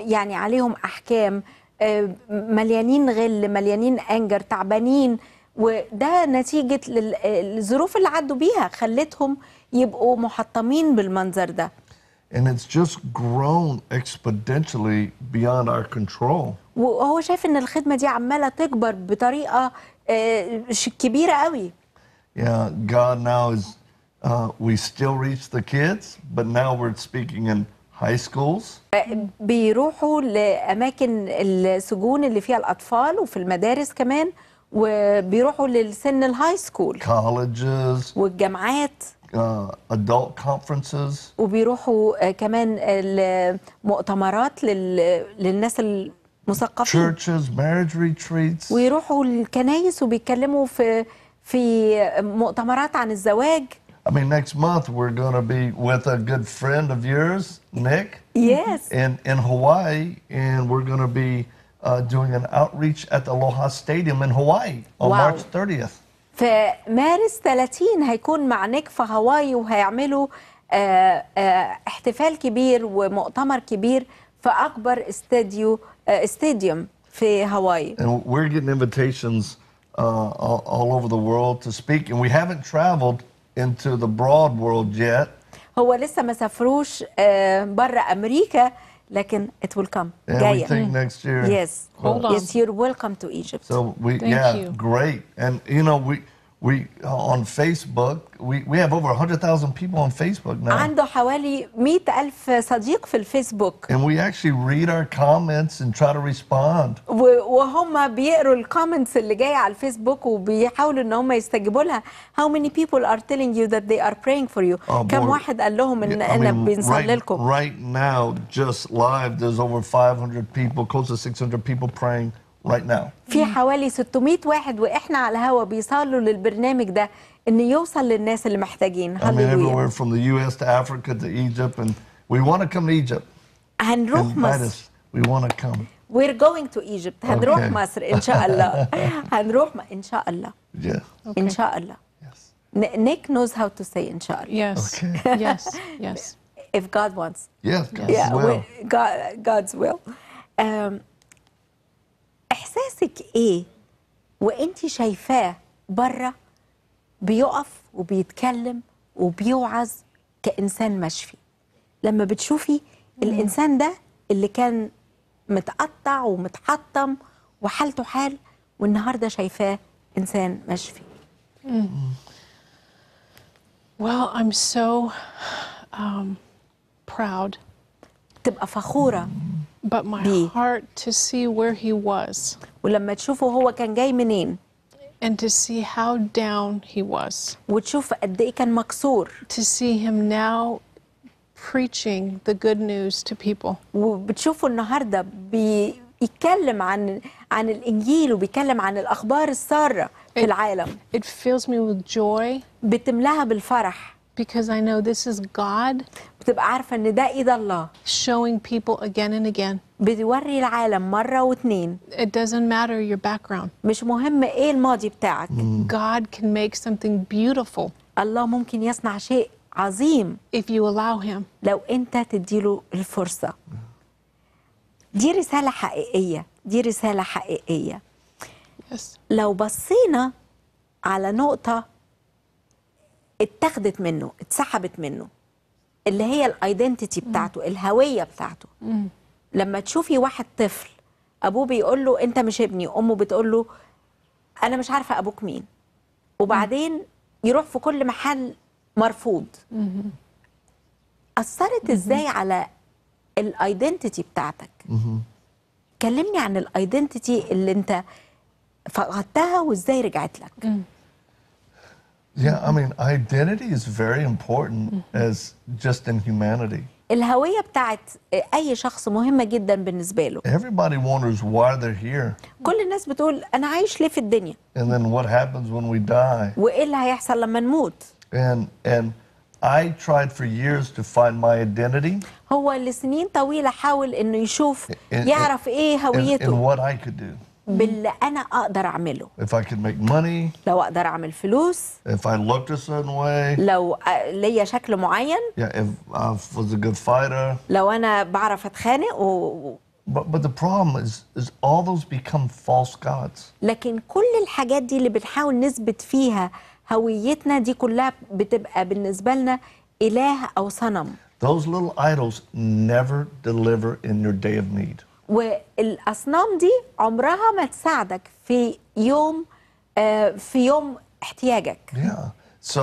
يعني عليهم احكام آه، مليانين غل مليانين انجر تعبانين وده نتيجه للظروف اللي عدوا بيها خلتهم يبقوا محطمين بالمنظر ده and it's just grown exponentially beyond our control. وهو شايف ان الخدمه دي عماله تكبر بطريقه آه، كبيره قوي. Yeah, God now is uh, we still reach the kids, but now we're speaking in هاي سكولز بيروحوا لاماكن السجون اللي فيها الاطفال وفي المدارس كمان وبيروحوا للسن الهاي سكول كولجز والجامعات ادلت آه، adult conferences وبيروحوا آه، كمان المؤتمرات للناس المثقفين churches marriage retreats ويروحوا الكنايس وبيتكلموا في في مؤتمرات عن الزواج I mean, next month we're going to be with a good friend of yours, Nick. Yes. In, in Hawaii, and we're going to be uh, doing an outreach at the Aloha Stadium in Hawaii on wow. March 30th. في مارس 30 هيكون مع نيك في هاواي وهيعملوا احتفال كبير ومؤتمر كبير في أكبر استاديو استاديوم في هاواي. And we're getting invitations uh, all over the world to speak, and we haven't traveled into the broad world yet. هو لسه ما سافروش بره امريكا لكن it will come and جايه. we think mm. next year. Yes. Hold on. Yes, you're welcome to Egypt. So we Thank yeah, you. great. And you know we we uh, on Facebook we, we have over 100,000 people on Facebook now. عنده حوالي 100,000 صديق في الفيسبوك. And we actually read our comments and try to respond. وهم بيقروا الكومنتس اللي جايه على الفيسبوك وبيحاولوا ان هم يستجيبوا لها. How many people are telling you that they are praying for you? Oh, كم boy. واحد قال لهم ان yeah, انا mean, بنصلي لكم؟ right now just live there's over 500 people close to 600 people praying right now. في حوالي 600 واحد واحنا على الهوا بيصلوا للبرنامج ده ان يوصل للناس اللي محتاجين هللويا. I mean everywhere from the US to Africa to Egypt and we want to come to Egypt. هنروح مصر. We want to come. We're going to Egypt. هنروح okay. مصر ان شاء الله. هنروح ان شاء الله. Yeah. Okay. ان شاء الله. Yes. Nick knows how to say ان شاء الله. Yes. Okay. yes. Yes. If God wants. Yes. God's Yeah. Will. God, God's will. Um, احساسك ايه وانت شايفاه بره بيقف وبيتكلم وبيوعظ كانسان مشفي لما بتشوفي الانسان ده اللي كان متقطع ومتحطم وحالته حال والنهارده شايفاه انسان مشفي Well, I'm so um, proud. تبقى فخورة But my بيه. heart to see where he was. ولما تشوفه هو كان جاي منين. And to see how down he was. وتشوف قد إيه كان مكسور. To see him now preaching the good news to people. وبتشوفه النهارده بيتكلم عن عن الإنجيل وبيتكلم عن الأخبار السارة في العالم. It fills me with joy. بتملاها بالفرح. because I know this is God. بتبقى عارفة إن ده إيد الله. Showing people again and again. بيوري العالم مرة واثنين. It doesn't matter your background. مش مهم إيه الماضي بتاعك. Mm. God can make something beautiful. الله ممكن يصنع شيء عظيم. If you allow him. لو أنت تديله الفرصة. دي رسالة حقيقية. دي رسالة حقيقية. Yes. لو بصينا على نقطة اتاخدت منه اتسحبت منه اللي هي الايدنتيتي بتاعته الهويه بتاعته لما تشوفي واحد طفل ابوه بيقول له انت مش ابني امه بتقول له انا مش عارفه ابوك مين وبعدين يروح في كل محل مرفوض اثرت ازاي على الايدنتيتي بتاعتك كلمني عن الايدنتيتي اللي انت فقدتها وازاي رجعت لك Yeah, I mean, identity is very important mm-hmm. as just in humanity. الهوية بتاعت أي شخص مهمة جدا بالنسبة له. Everybody wonders why they're here. كل الناس بتقول أنا عايش ليه في الدنيا؟ And then what happens when we die? وإيه اللي هيحصل لما نموت؟ And and I tried for years to find my identity. هو لسنين طويلة حاول إنه يشوف يعرف إيه هويته. And, and what I could do. باللي انا اقدر اعمله if I can make money لو اقدر اعمل فلوس if I looked a certain way لو ليا شكل معين yeah if I was a good fighter لو انا بعرف اتخانق و But, but the problem is, is all those become false gods. لكن كل الحاجات دي اللي بنحاول نثبت فيها هويتنا دي كلها بتبقى بالنسبة لنا إله أو صنم. Those little idols never deliver in your day of need. والاصنام دي عمرها ما تساعدك في يوم uh, في يوم احتياجك yeah so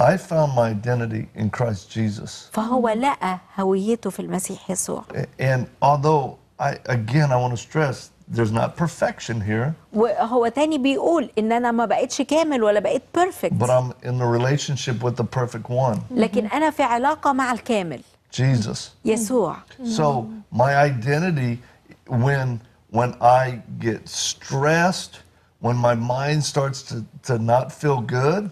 I found my identity in Christ Jesus. فهو لقى هويته في المسيح يسوع. And although I again I want to stress there's not perfection here. وهو تاني بيقول ان انا ما بقتش كامل ولا بقيت perfect. But I'm in the relationship with the perfect one. لكن انا في علاقة مع الكامل. Jesus. Yeshua. So my identity, when when I get stressed, when my mind starts to, to not feel good,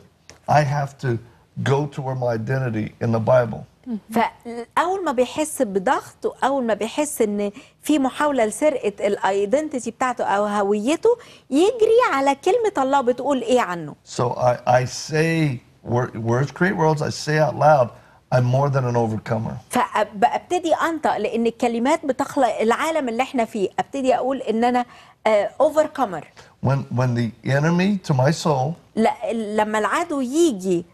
I have to go to where my identity in the Bible. Mm-hmm. فاول ما بيحس بضغط واول ما بيحس ان في محاوله لسرقه الايدنتيتي بتاعته او هويته يجري على كلمه الله بتقول ايه عنه. So I, I say words create worlds I say out loud I'm more than an overcomer. فابتدي انطق لان الكلمات بتخلق العالم اللي احنا فيه، ابتدي اقول ان انا آه، overcomer. When when the enemy to my soul لا لما العدو يجي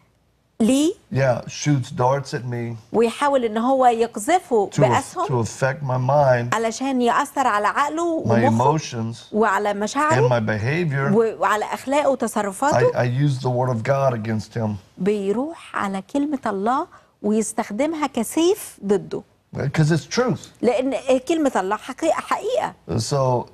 لي yeah shoots darts at me ويحاول ان هو يقذفه باسهم to affect my mind علشان ياثر على عقله ومخه وعلى مشاعره and my behavior وعلى اخلاقه وتصرفاته I, I use the word of God against him بيروح على كلمه الله ويستخدمها كسيف ضده. Because it's truth. لأن كلمة الله حقيقة حقيقة. So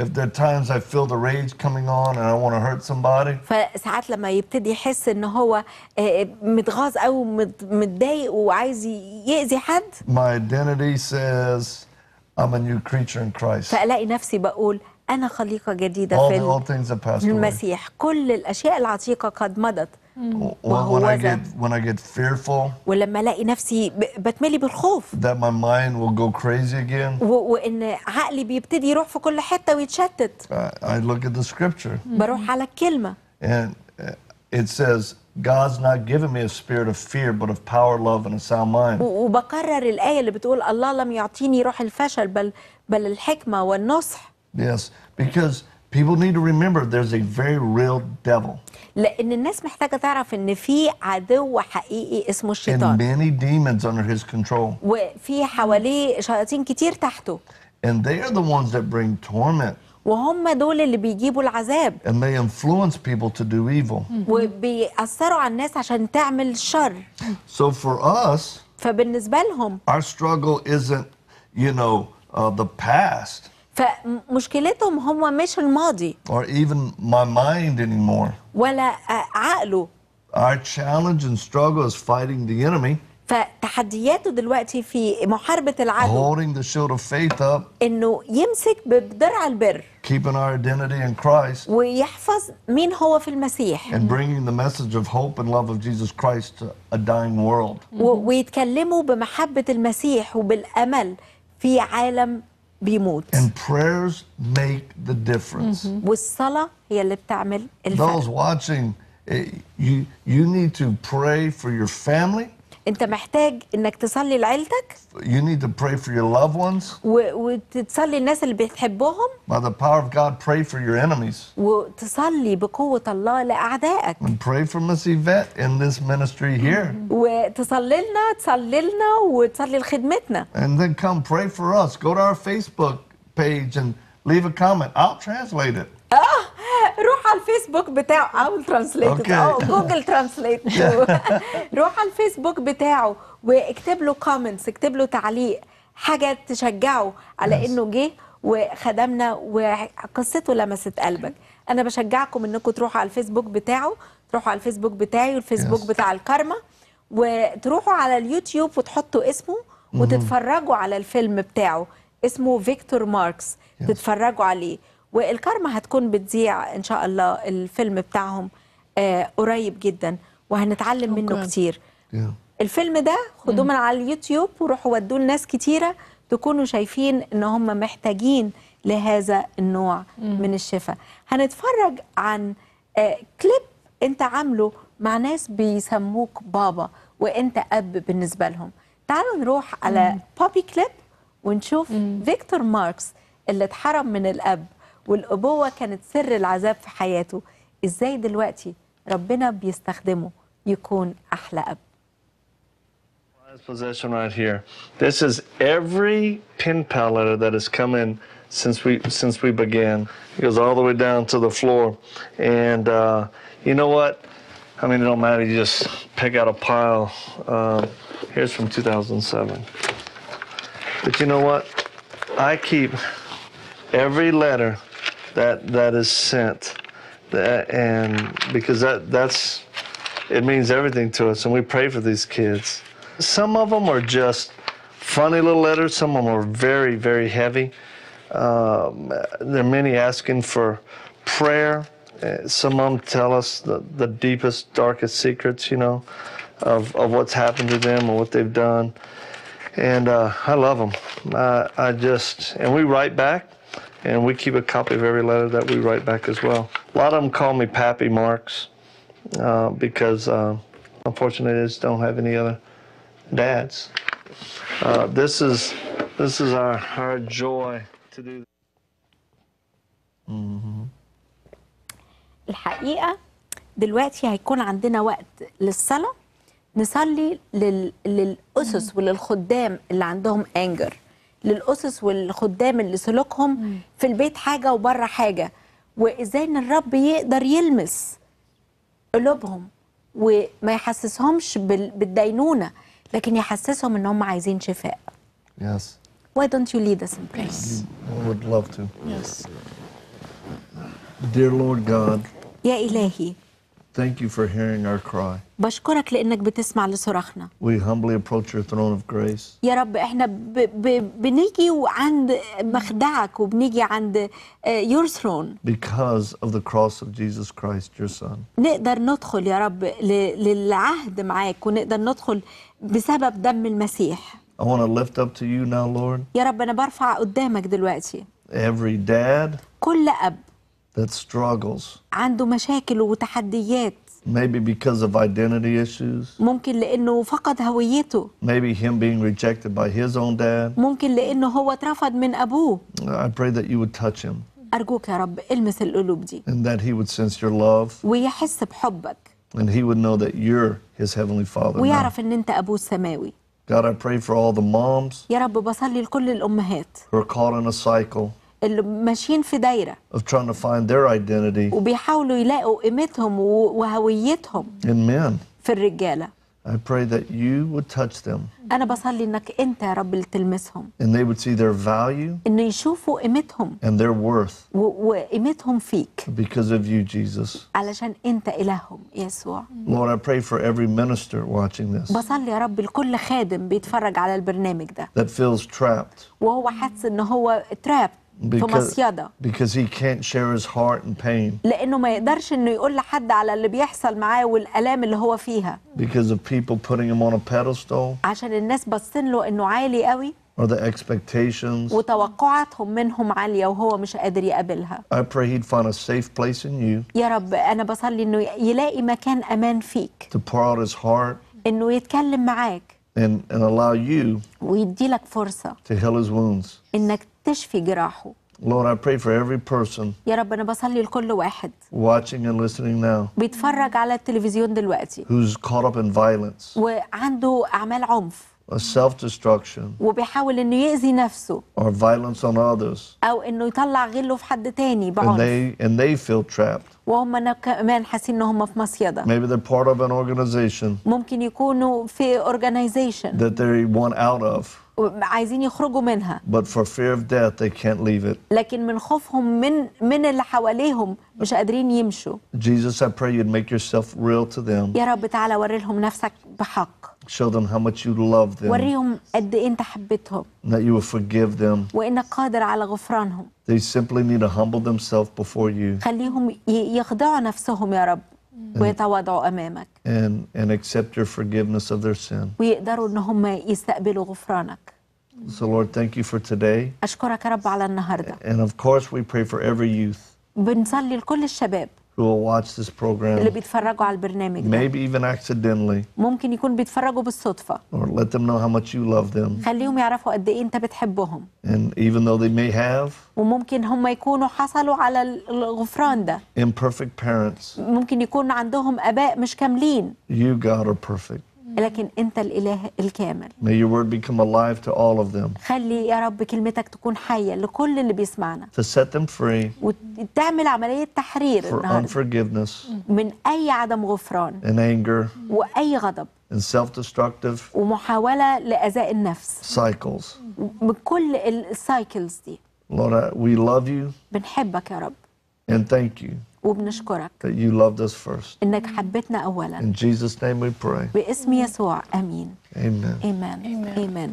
if there are times I feel the rage coming on and I want to hurt somebody. فساعات لما يبتدي يحس إن هو آه، آه، متغاظ أو متضايق وعايز يأذي حد. My identity says I'm a new creature in Christ. فألاقي نفسي بقول أنا خليقة جديدة في المسيح كل الأشياء العتيقة قد مضت. Mm. when I get when I get fearful ولما الاقي نفسي بتملي بالخوف that my mind will go crazy again وان عقلي بيبتدي يروح في كل حته ويتشتت I look at the scripture بروح على الكلمه and uh, it says God's not given me a spirit of fear but of power love and a sound mind وبكرر الايه اللي بتقول الله لم يعطيني روح الفشل بل بل الحكمه والنصح yes because People need to remember there's a very real devil. لأن الناس محتاجة تعرف إن في عدو حقيقي اسمه الشيطان. And many demons under his control. وفي حواليه شياطين كتير تحته. And they are the ones that bring torment. وهم دول اللي بيجيبوا العذاب. And they influence people to do evil. وبيأثروا على الناس عشان تعمل الشر. So for us. فبالنسبة لهم. Our struggle isn't, you know, uh, the past. فمشكلتهم هم مش الماضي or even my mind anymore ولا عقله our challenge and struggle is fighting the enemy فتحدياته دلوقتي في محاربة العدو holding the shield of faith up انه يمسك بدرع البر keeping our identity in Christ ويحفظ مين هو في المسيح and bringing the message of hope and love of Jesus Christ to a dying world ويتكلموا بمحبة المسيح وبالأمل في عالم بيموت And prayers make the difference. والصلاة هي اللي بتعمل Those watching, eh, you you need to pray for your family. انت محتاج انك تصلي لعيلتك You need to pray for your loved ones. و- وتصلي الناس اللي بتحبهم By the power of God, pray for your enemies. وتصلي بقوة الله لأعدائك And pray for Miss Yvette in this ministry here. وتصلي لنا تصلي لنا وتصلي لخدمتنا And then come pray for us. Go to our Facebook page and leave a comment. I'll translate it. اه روح على الفيسبوك بتاعه او ترانسليت او جوجل ترانسليت روح على الفيسبوك بتاعه واكتب له كومنتس اكتب له تعليق حاجه تشجعه على yes. انه جه وخدمنا وقصته لمست قلبك انا بشجعكم انكم تروحوا على الفيسبوك بتاعه تروحوا على الفيسبوك بتاعي والفيسبوك yes. بتاع الكارما وتروحوا على اليوتيوب وتحطوا اسمه mm-hmm. وتتفرجوا على الفيلم بتاعه اسمه فيكتور ماركس yes. تتفرجوا عليه والكارما هتكون بتذيع ان شاء الله الفيلم بتاعهم آه قريب جدا وهنتعلم منه منه كتير yeah. الفيلم ده خدوه من على اليوتيوب وروحوا ودوه لناس كتيره تكونوا شايفين ان هم محتاجين لهذا النوع مم. من الشفاء هنتفرج عن آه كليب انت عامله مع ناس بيسموك بابا وانت اب بالنسبه لهم تعالوا نروح على بوبي كليب ونشوف فيكتور ماركس اللي اتحرم من الاب والأبوة كانت سر العذاب في حياته إزاي دلوقتي ربنا بيستخدمه يكون أحلى أب possession right here. This is every pin palette that has come in since we since we began. It goes all the way down to the floor, and uh, you know what? I mean, it don't matter. You just pick out a pile. Um, here's from 2007. But you know what? I keep every letter that that is sent, that, and because that that's it means everything to us, and we pray for these kids. Some of them are just funny little letters. Some of them are very very heavy. Um, there are many asking for prayer. Uh, some of them tell us the, the deepest, darkest secrets, you know, of, of what's happened to them or what they've done and uh, I love them. I, I, just and we write back and we keep a copy of every letter that we write back as well. A lot of them call me Pappy Marks uh, because uh, unfortunately, they just don't have any other dads. Uh, this is this is our our joy to do. Mm-hmm. الحقيقة دلوقتي هيكون عندنا وقت للصلاة نصلي لل... للأسس وللخدام اللي عندهم anger. للاسس والخدام اللي سلوكهم في البيت حاجه وبره حاجه وازاي ان الرب يقدر يلمس قلوبهم وما يحسسهمش بالدينونه لكن يحسسهم ان هم عايزين شفاء. Yes. Why don't you lead us in prayer? Yes. I would love to. Yes. Dear Lord God. يا إلهي. Thank you for hearing our cry. بشكرك لانك بتسمع لصراخنا. We humbly approach your throne of grace. يا رب احنا ب ب بنيجي عند مخدعك وبنيجي عند آه، your throne. Because of the cross of Jesus Christ your son. نقدر ندخل يا رب للعهد معاك ونقدر ندخل بسبب دم المسيح. I want to lift up to you now Lord. يا رب انا برفع قدامك دلوقتي. Every dad. كل اب. That struggles. عنده مشاكل وتحديات. Maybe because of identity issues. ممكن لأنه فقد هويته. Maybe him being rejected by his own dad. ممكن لأنه هو اترفض من أبوه. I pray that you would touch him. أرجوك يا رب المس القلوب دي. And that he would sense your love. ويحس بحبك. And he would know that you're his heavenly father. ويعرف إن أنت أبوه السماوي. God, I pray for all the moms. يا رب بصلي لكل الأمهات. Who are caught in a cycle. اللي ماشيين في دايره of trying to find their identity وبيحاولوا يلاقوا قيمتهم وهويتهم in men في الرجاله I pray that you would touch them. أنا بصلي إنك أنت يا رب اللي تلمسهم. And they would see their value. إنه يشوفوا قيمتهم. And their worth. وقيمتهم فيك. Because of you, Jesus. علشان أنت إلههم يسوع. Lord, I pray for every minister watching this. بصلي يا رب لكل خادم بيتفرج على البرنامج ده. That feels trapped. وهو حاسس إن هو trapped. في because he can't share his heart and pain لانه ما يقدرش انه يقول لحد على اللي بيحصل معاه والالام اللي هو فيها because of people putting him on a pedestal عشان الناس باصين له انه عالي قوي or the expectations وتوقعاتهم منهم عالية وهو مش قادر يقابلها I pray he'd find a safe place in you يا رب أنا بصلي إنه يلاقي مكان أمان فيك to pour out his heart إنه يتكلم معاك and, and allow you ويدي لك فرصة to heal his wounds. إنك تشفي جراحه. Lord, I pray for every person يا رب أنا بصلي لكل واحد watching and listening now بيتفرج على التلفزيون دلوقتي who's caught up in violence وعنده أعمال عنف self-destruction وبيحاول انه يأذي نفسه or violence on others. او انه يطلع غله في حد تاني بعنف and they, and they feel trapped. وهم كمان حاسين ان هم في مصيده Maybe they're part of an organization ممكن يكونوا في organization that they want out of. عايزين يخرجوا منها But for fear of death, they can't leave it. لكن من خوفهم من من اللي حواليهم مش قادرين يمشوا Jesus, I pray you'd make yourself real to them. يا رب تعالى وري لهم نفسك بحق Show them how much you love them. وريهم قد ايه انت حبيتهم. That you will forgive them. وانك قادر على غفرانهم. They simply need to humble themselves before you. خليهم يخضعوا نفسهم يا رب ويتواضعوا امامك. And and accept your forgiveness of their sin. ويقدروا ان هم يستقبلوا غفرانك. So Lord, thank you for today. أشكرك يا رب على النهارده. And of course we pray for every youth. بنصلي لكل الشباب. who will watch this program. اللي بيتفرجوا على البرنامج ده. Maybe even accidentally. ممكن يكون بيتفرجوا بالصدفة. Or let them know how much you love them. خليهم يعرفوا قد إيه أنت بتحبهم. And even though they may have. وممكن هم يكونوا حصلوا على الغفران ده. Imperfect parents. ممكن يكون عندهم آباء مش كاملين. You God are perfect. لكن انت الاله الكامل May your word become alive to all of them. خلي يا رب كلمتك تكون حيه لكل اللي بيسمعنا To set them free وتعمل عمليه تحرير for unforgiveness من اي عدم غفران and anger واي غضب and self-destructive ومحاوله لاذى النفس cycles. من كل السايكلز دي Lord, we love you بنحبك يا رب and thank you وبنشكرك you loved us first. إنك حبيتنا أولا In Jesus name we pray. باسم يسوع أمين امين امين Amen.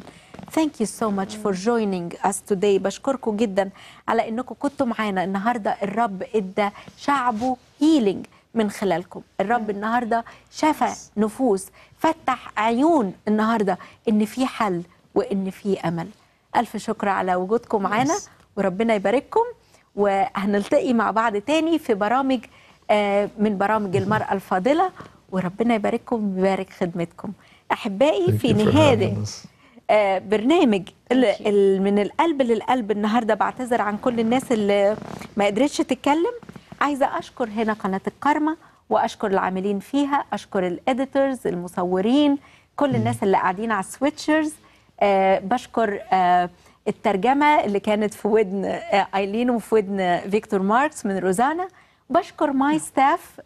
Thank you so much for joining us today بشكركم جدا على انكم كنتوا معانا النهارده الرب ادى شعبه هيلينج من خلالكم الرب النهارده شفى نفوس فتح عيون النهارده ان في حل وان في امل الف شكر على وجودكم معانا وربنا يبارككم وهنلتقي مع بعض تاني في برامج آه، من برامج المرأة الفاضلة وربنا يبارككم ويبارك خدمتكم أحبائي في نهاية آه، برنامج من القلب للقلب النهاردة بعتذر عن كل الناس اللي ما قدرتش تتكلم عايزة أشكر هنا قناة الكرمة وأشكر العاملين فيها أشكر الإديتورز المصورين كل الناس اللي قاعدين على السويتشرز آه، بشكر الترجمه اللي كانت في ودن آه، ايلين وفي ودن فيكتور ماركس من روزانا بشكر ماي ستاف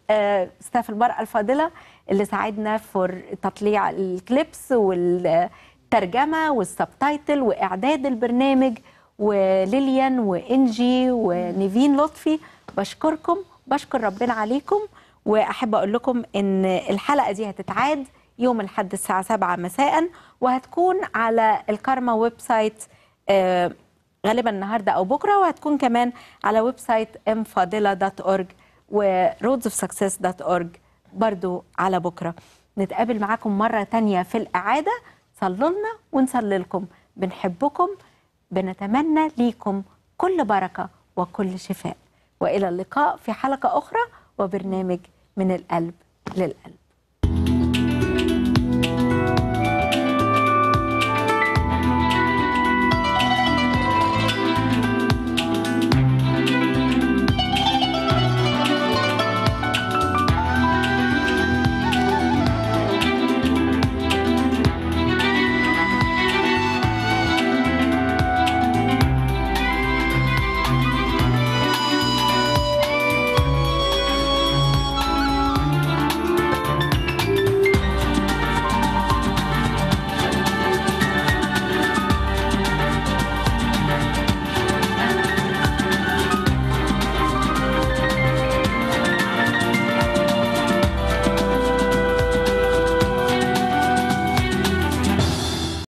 ستاف المراه الفاضله اللي ساعدنا في تطليع الكليبس والترجمه والسبتايتل واعداد البرنامج وليليان وانجي ونيفين لطفي بشكركم بشكر ربنا عليكم واحب اقول لكم ان الحلقه دي هتتعاد يوم الاحد الساعه 7 مساء وهتكون على الكارما ويب سايت آه، غالبا النهارده او بكره وهتكون كمان على ويب سايت mfadila.org وroadsofsuccess.org برضو على بكره نتقابل معاكم مره تانية في الاعاده صلوا لنا ونصلي لكم بنحبكم بنتمنى ليكم كل بركه وكل شفاء والى اللقاء في حلقه اخرى وبرنامج من القلب للقلب